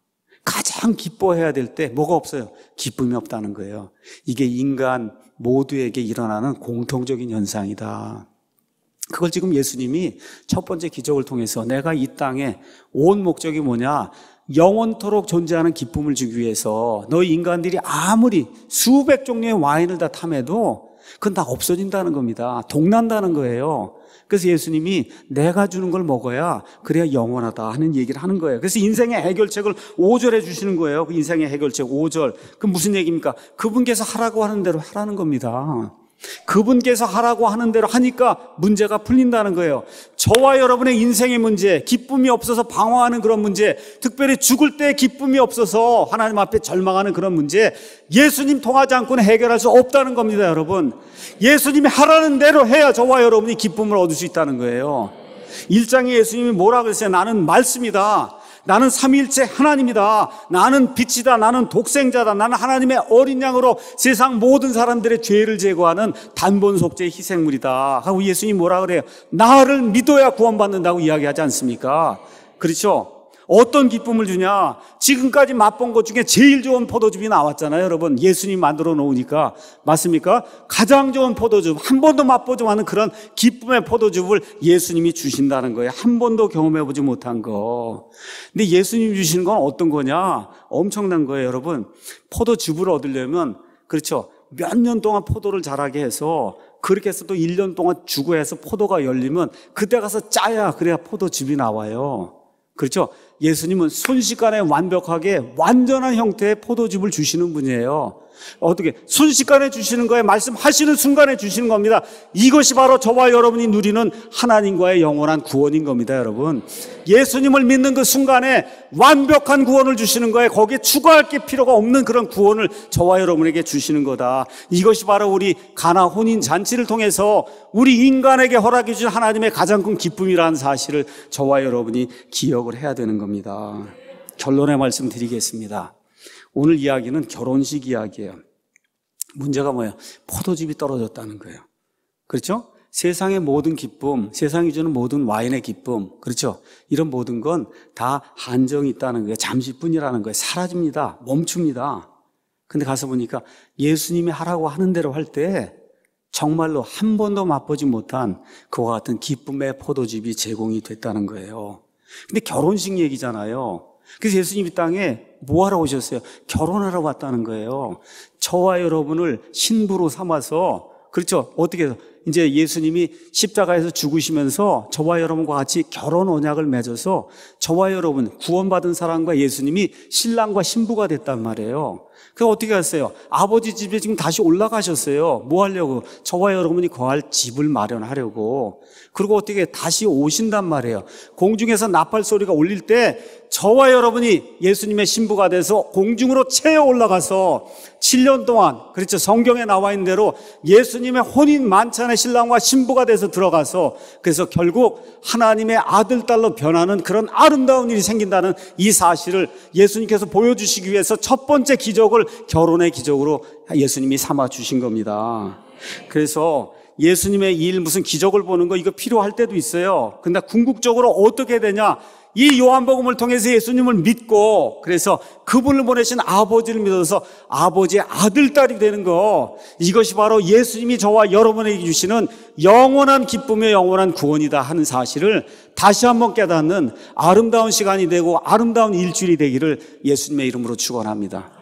가장 기뻐해야 될 때 뭐가 없어요? 기쁨이 없다는 거예요. 이게 인간 모두에게 일어나는 공통적인 현상이다. 그걸 지금 예수님이 첫 번째 기적을 통해서 내가 이 땅에 온 목적이 뭐냐? 영원토록 존재하는 기쁨을 주기 위해서 너희 인간들이 아무리 수백 종류의 와인을 다 탐해도 그건 다 없어진다는 겁니다. 동난다는 거예요. 그래서 예수님이 내가 주는 걸 먹어야 그래야 영원하다 하는 얘기를 하는 거예요. 그래서 인생의 해결책을 5절에 주시는 거예요. 그 인생의 해결책 5절. 그 무슨 얘기입니까? 그분께서 하라고 하는 대로 하라는 겁니다. 그분께서 하라고 하는 대로 하니까 문제가 풀린다는 거예요. 저와 여러분의 인생의 문제, 기쁨이 없어서 방황하는 그런 문제, 특별히 죽을 때 기쁨이 없어서 하나님 앞에 절망하는 그런 문제, 예수님 통하지 않고는 해결할 수 없다는 겁니다, 여러분. 예수님이 하라는 대로 해야 저와 여러분이 기쁨을 얻을 수 있다는 거예요. 1장에 예수님이 뭐라고 했어요? 나는 말씀이다. 나는 삼위일체 하나님이다. 나는 빛이다. 나는 독생자다. 나는 하나님의 어린 양으로 세상 모든 사람들의 죄를 제거하는 단본 속죄의 희생물이다. 하고 예수님이 뭐라 그래요? 나를 믿어야 구원받는다고 이야기하지 않습니까? 그렇죠? 어떤 기쁨을 주냐? 지금까지 맛본 것 중에 제일 좋은 포도즙이 나왔잖아요, 여러분. 예수님 만들어 놓으니까. 맞습니까? 가장 좋은 포도즙, 한 번도 맛보지 않은 그런 기쁨의 포도즙을 예수님이 주신다는 거예요. 한 번도 경험해보지 못한 거. 근데 예수님 주시는 건 어떤 거냐? 엄청난 거예요, 여러분. 포도즙을 얻으려면, 그렇죠. 몇 년 동안 포도를 자라게 해서 그렇게 해서 또 1년 동안 주고 해서 포도가 열리면 그때 가서 짜야 그래야 포도즙이 나와요. 그렇죠? 예수님은 순식간에 완벽하게 완전한 형태의 포도즙을 주시는 분이에요. 어떻게 순식간에 주시는 거예요. 말씀하시는 순간에 주시는 겁니다. 이것이 바로 저와 여러분이 누리는 하나님과의 영원한 구원인 겁니다, 여러분. 예수님을 믿는 그 순간에 완벽한 구원을 주시는 거예요. 거기에 추가할 게 필요가 없는 그런 구원을 저와 여러분에게 주시는 거다. 이것이 바로 우리 가나 혼인 잔치를 통해서 우리 인간에게 허락해 주신 하나님의 가장 큰 기쁨이라는 사실을 저와 여러분이 기억을 해야 되는 겁니다. 결론의 말씀 드리겠습니다. 오늘 이야기는 결혼식 이야기예요. 문제가 뭐예요 포도즙이 떨어졌다는 거예요. 그렇죠? 세상의 모든 기쁨, 세상이 주는 모든 와인의 기쁨, 그렇죠? 이런 모든 건 다 한정이 있다는 거예요. 잠시뿐이라는 거예요. 사라집니다. 멈춥니다. 근데 가서 보니까 예수님이 하라고 하는 대로 할 때 정말로 한 번도 맛보지 못한 그와 같은 기쁨의 포도즙이 제공이 됐다는 거예요. 근데 결혼식 얘기잖아요. 그래서 예수님이 땅에 뭐하러 오셨어요? 결혼하러 왔다는 거예요. 저와 여러분을 신부로 삼아서 그렇죠. 어떻게 해서 이제 예수님이 십자가에서 죽으시면서 저와 여러분과 같이 결혼 언약을 맺어서 저와 여러분 구원받은 사람과 예수님이 신랑과 신부가 됐단 말이에요. 그 어떻게 하어요 아버지 집에 지금 다시 올라가셨어요. 뭐 하려고? 저와 여러분이 거할 집을 마련하려고. 그리고 어떻게 다시 오신단 말이에요. 공중에서 나팔 소리가 울릴 때 저와 여러분이 예수님의 신부가 돼서 공중으로 채어 올라가서 7년 동안 그렇죠 성경에 나와 있는 대로 예수님의 혼인 만찬의 신랑과 신부가 돼서 들어가서 그래서 결국 하나님의 아들 딸로 변하는 그런 아름다운 일이 생긴다는 이 사실을 예수님께서 보여주시기 위해서 첫 번째 기적을 결혼의 기적으로 예수님이 삼아 주신 겁니다. 그래서 예수님의 일 무슨 기적을 보는 거 이거 필요할 때도 있어요. 근데 궁극적으로 어떻게 되냐? 이 요한복음을 통해서 예수님을 믿고 그래서 그분을 보내신 아버지를 믿어서 아버지의 아들, 딸이 되는 거 이것이 바로 예수님이 저와 여러분에게 주시는 영원한 기쁨의 영원한 구원이다 하는 사실을 다시 한번 깨닫는 아름다운 시간이 되고 아름다운 일주일이 되기를 예수님의 이름으로 축원합니다.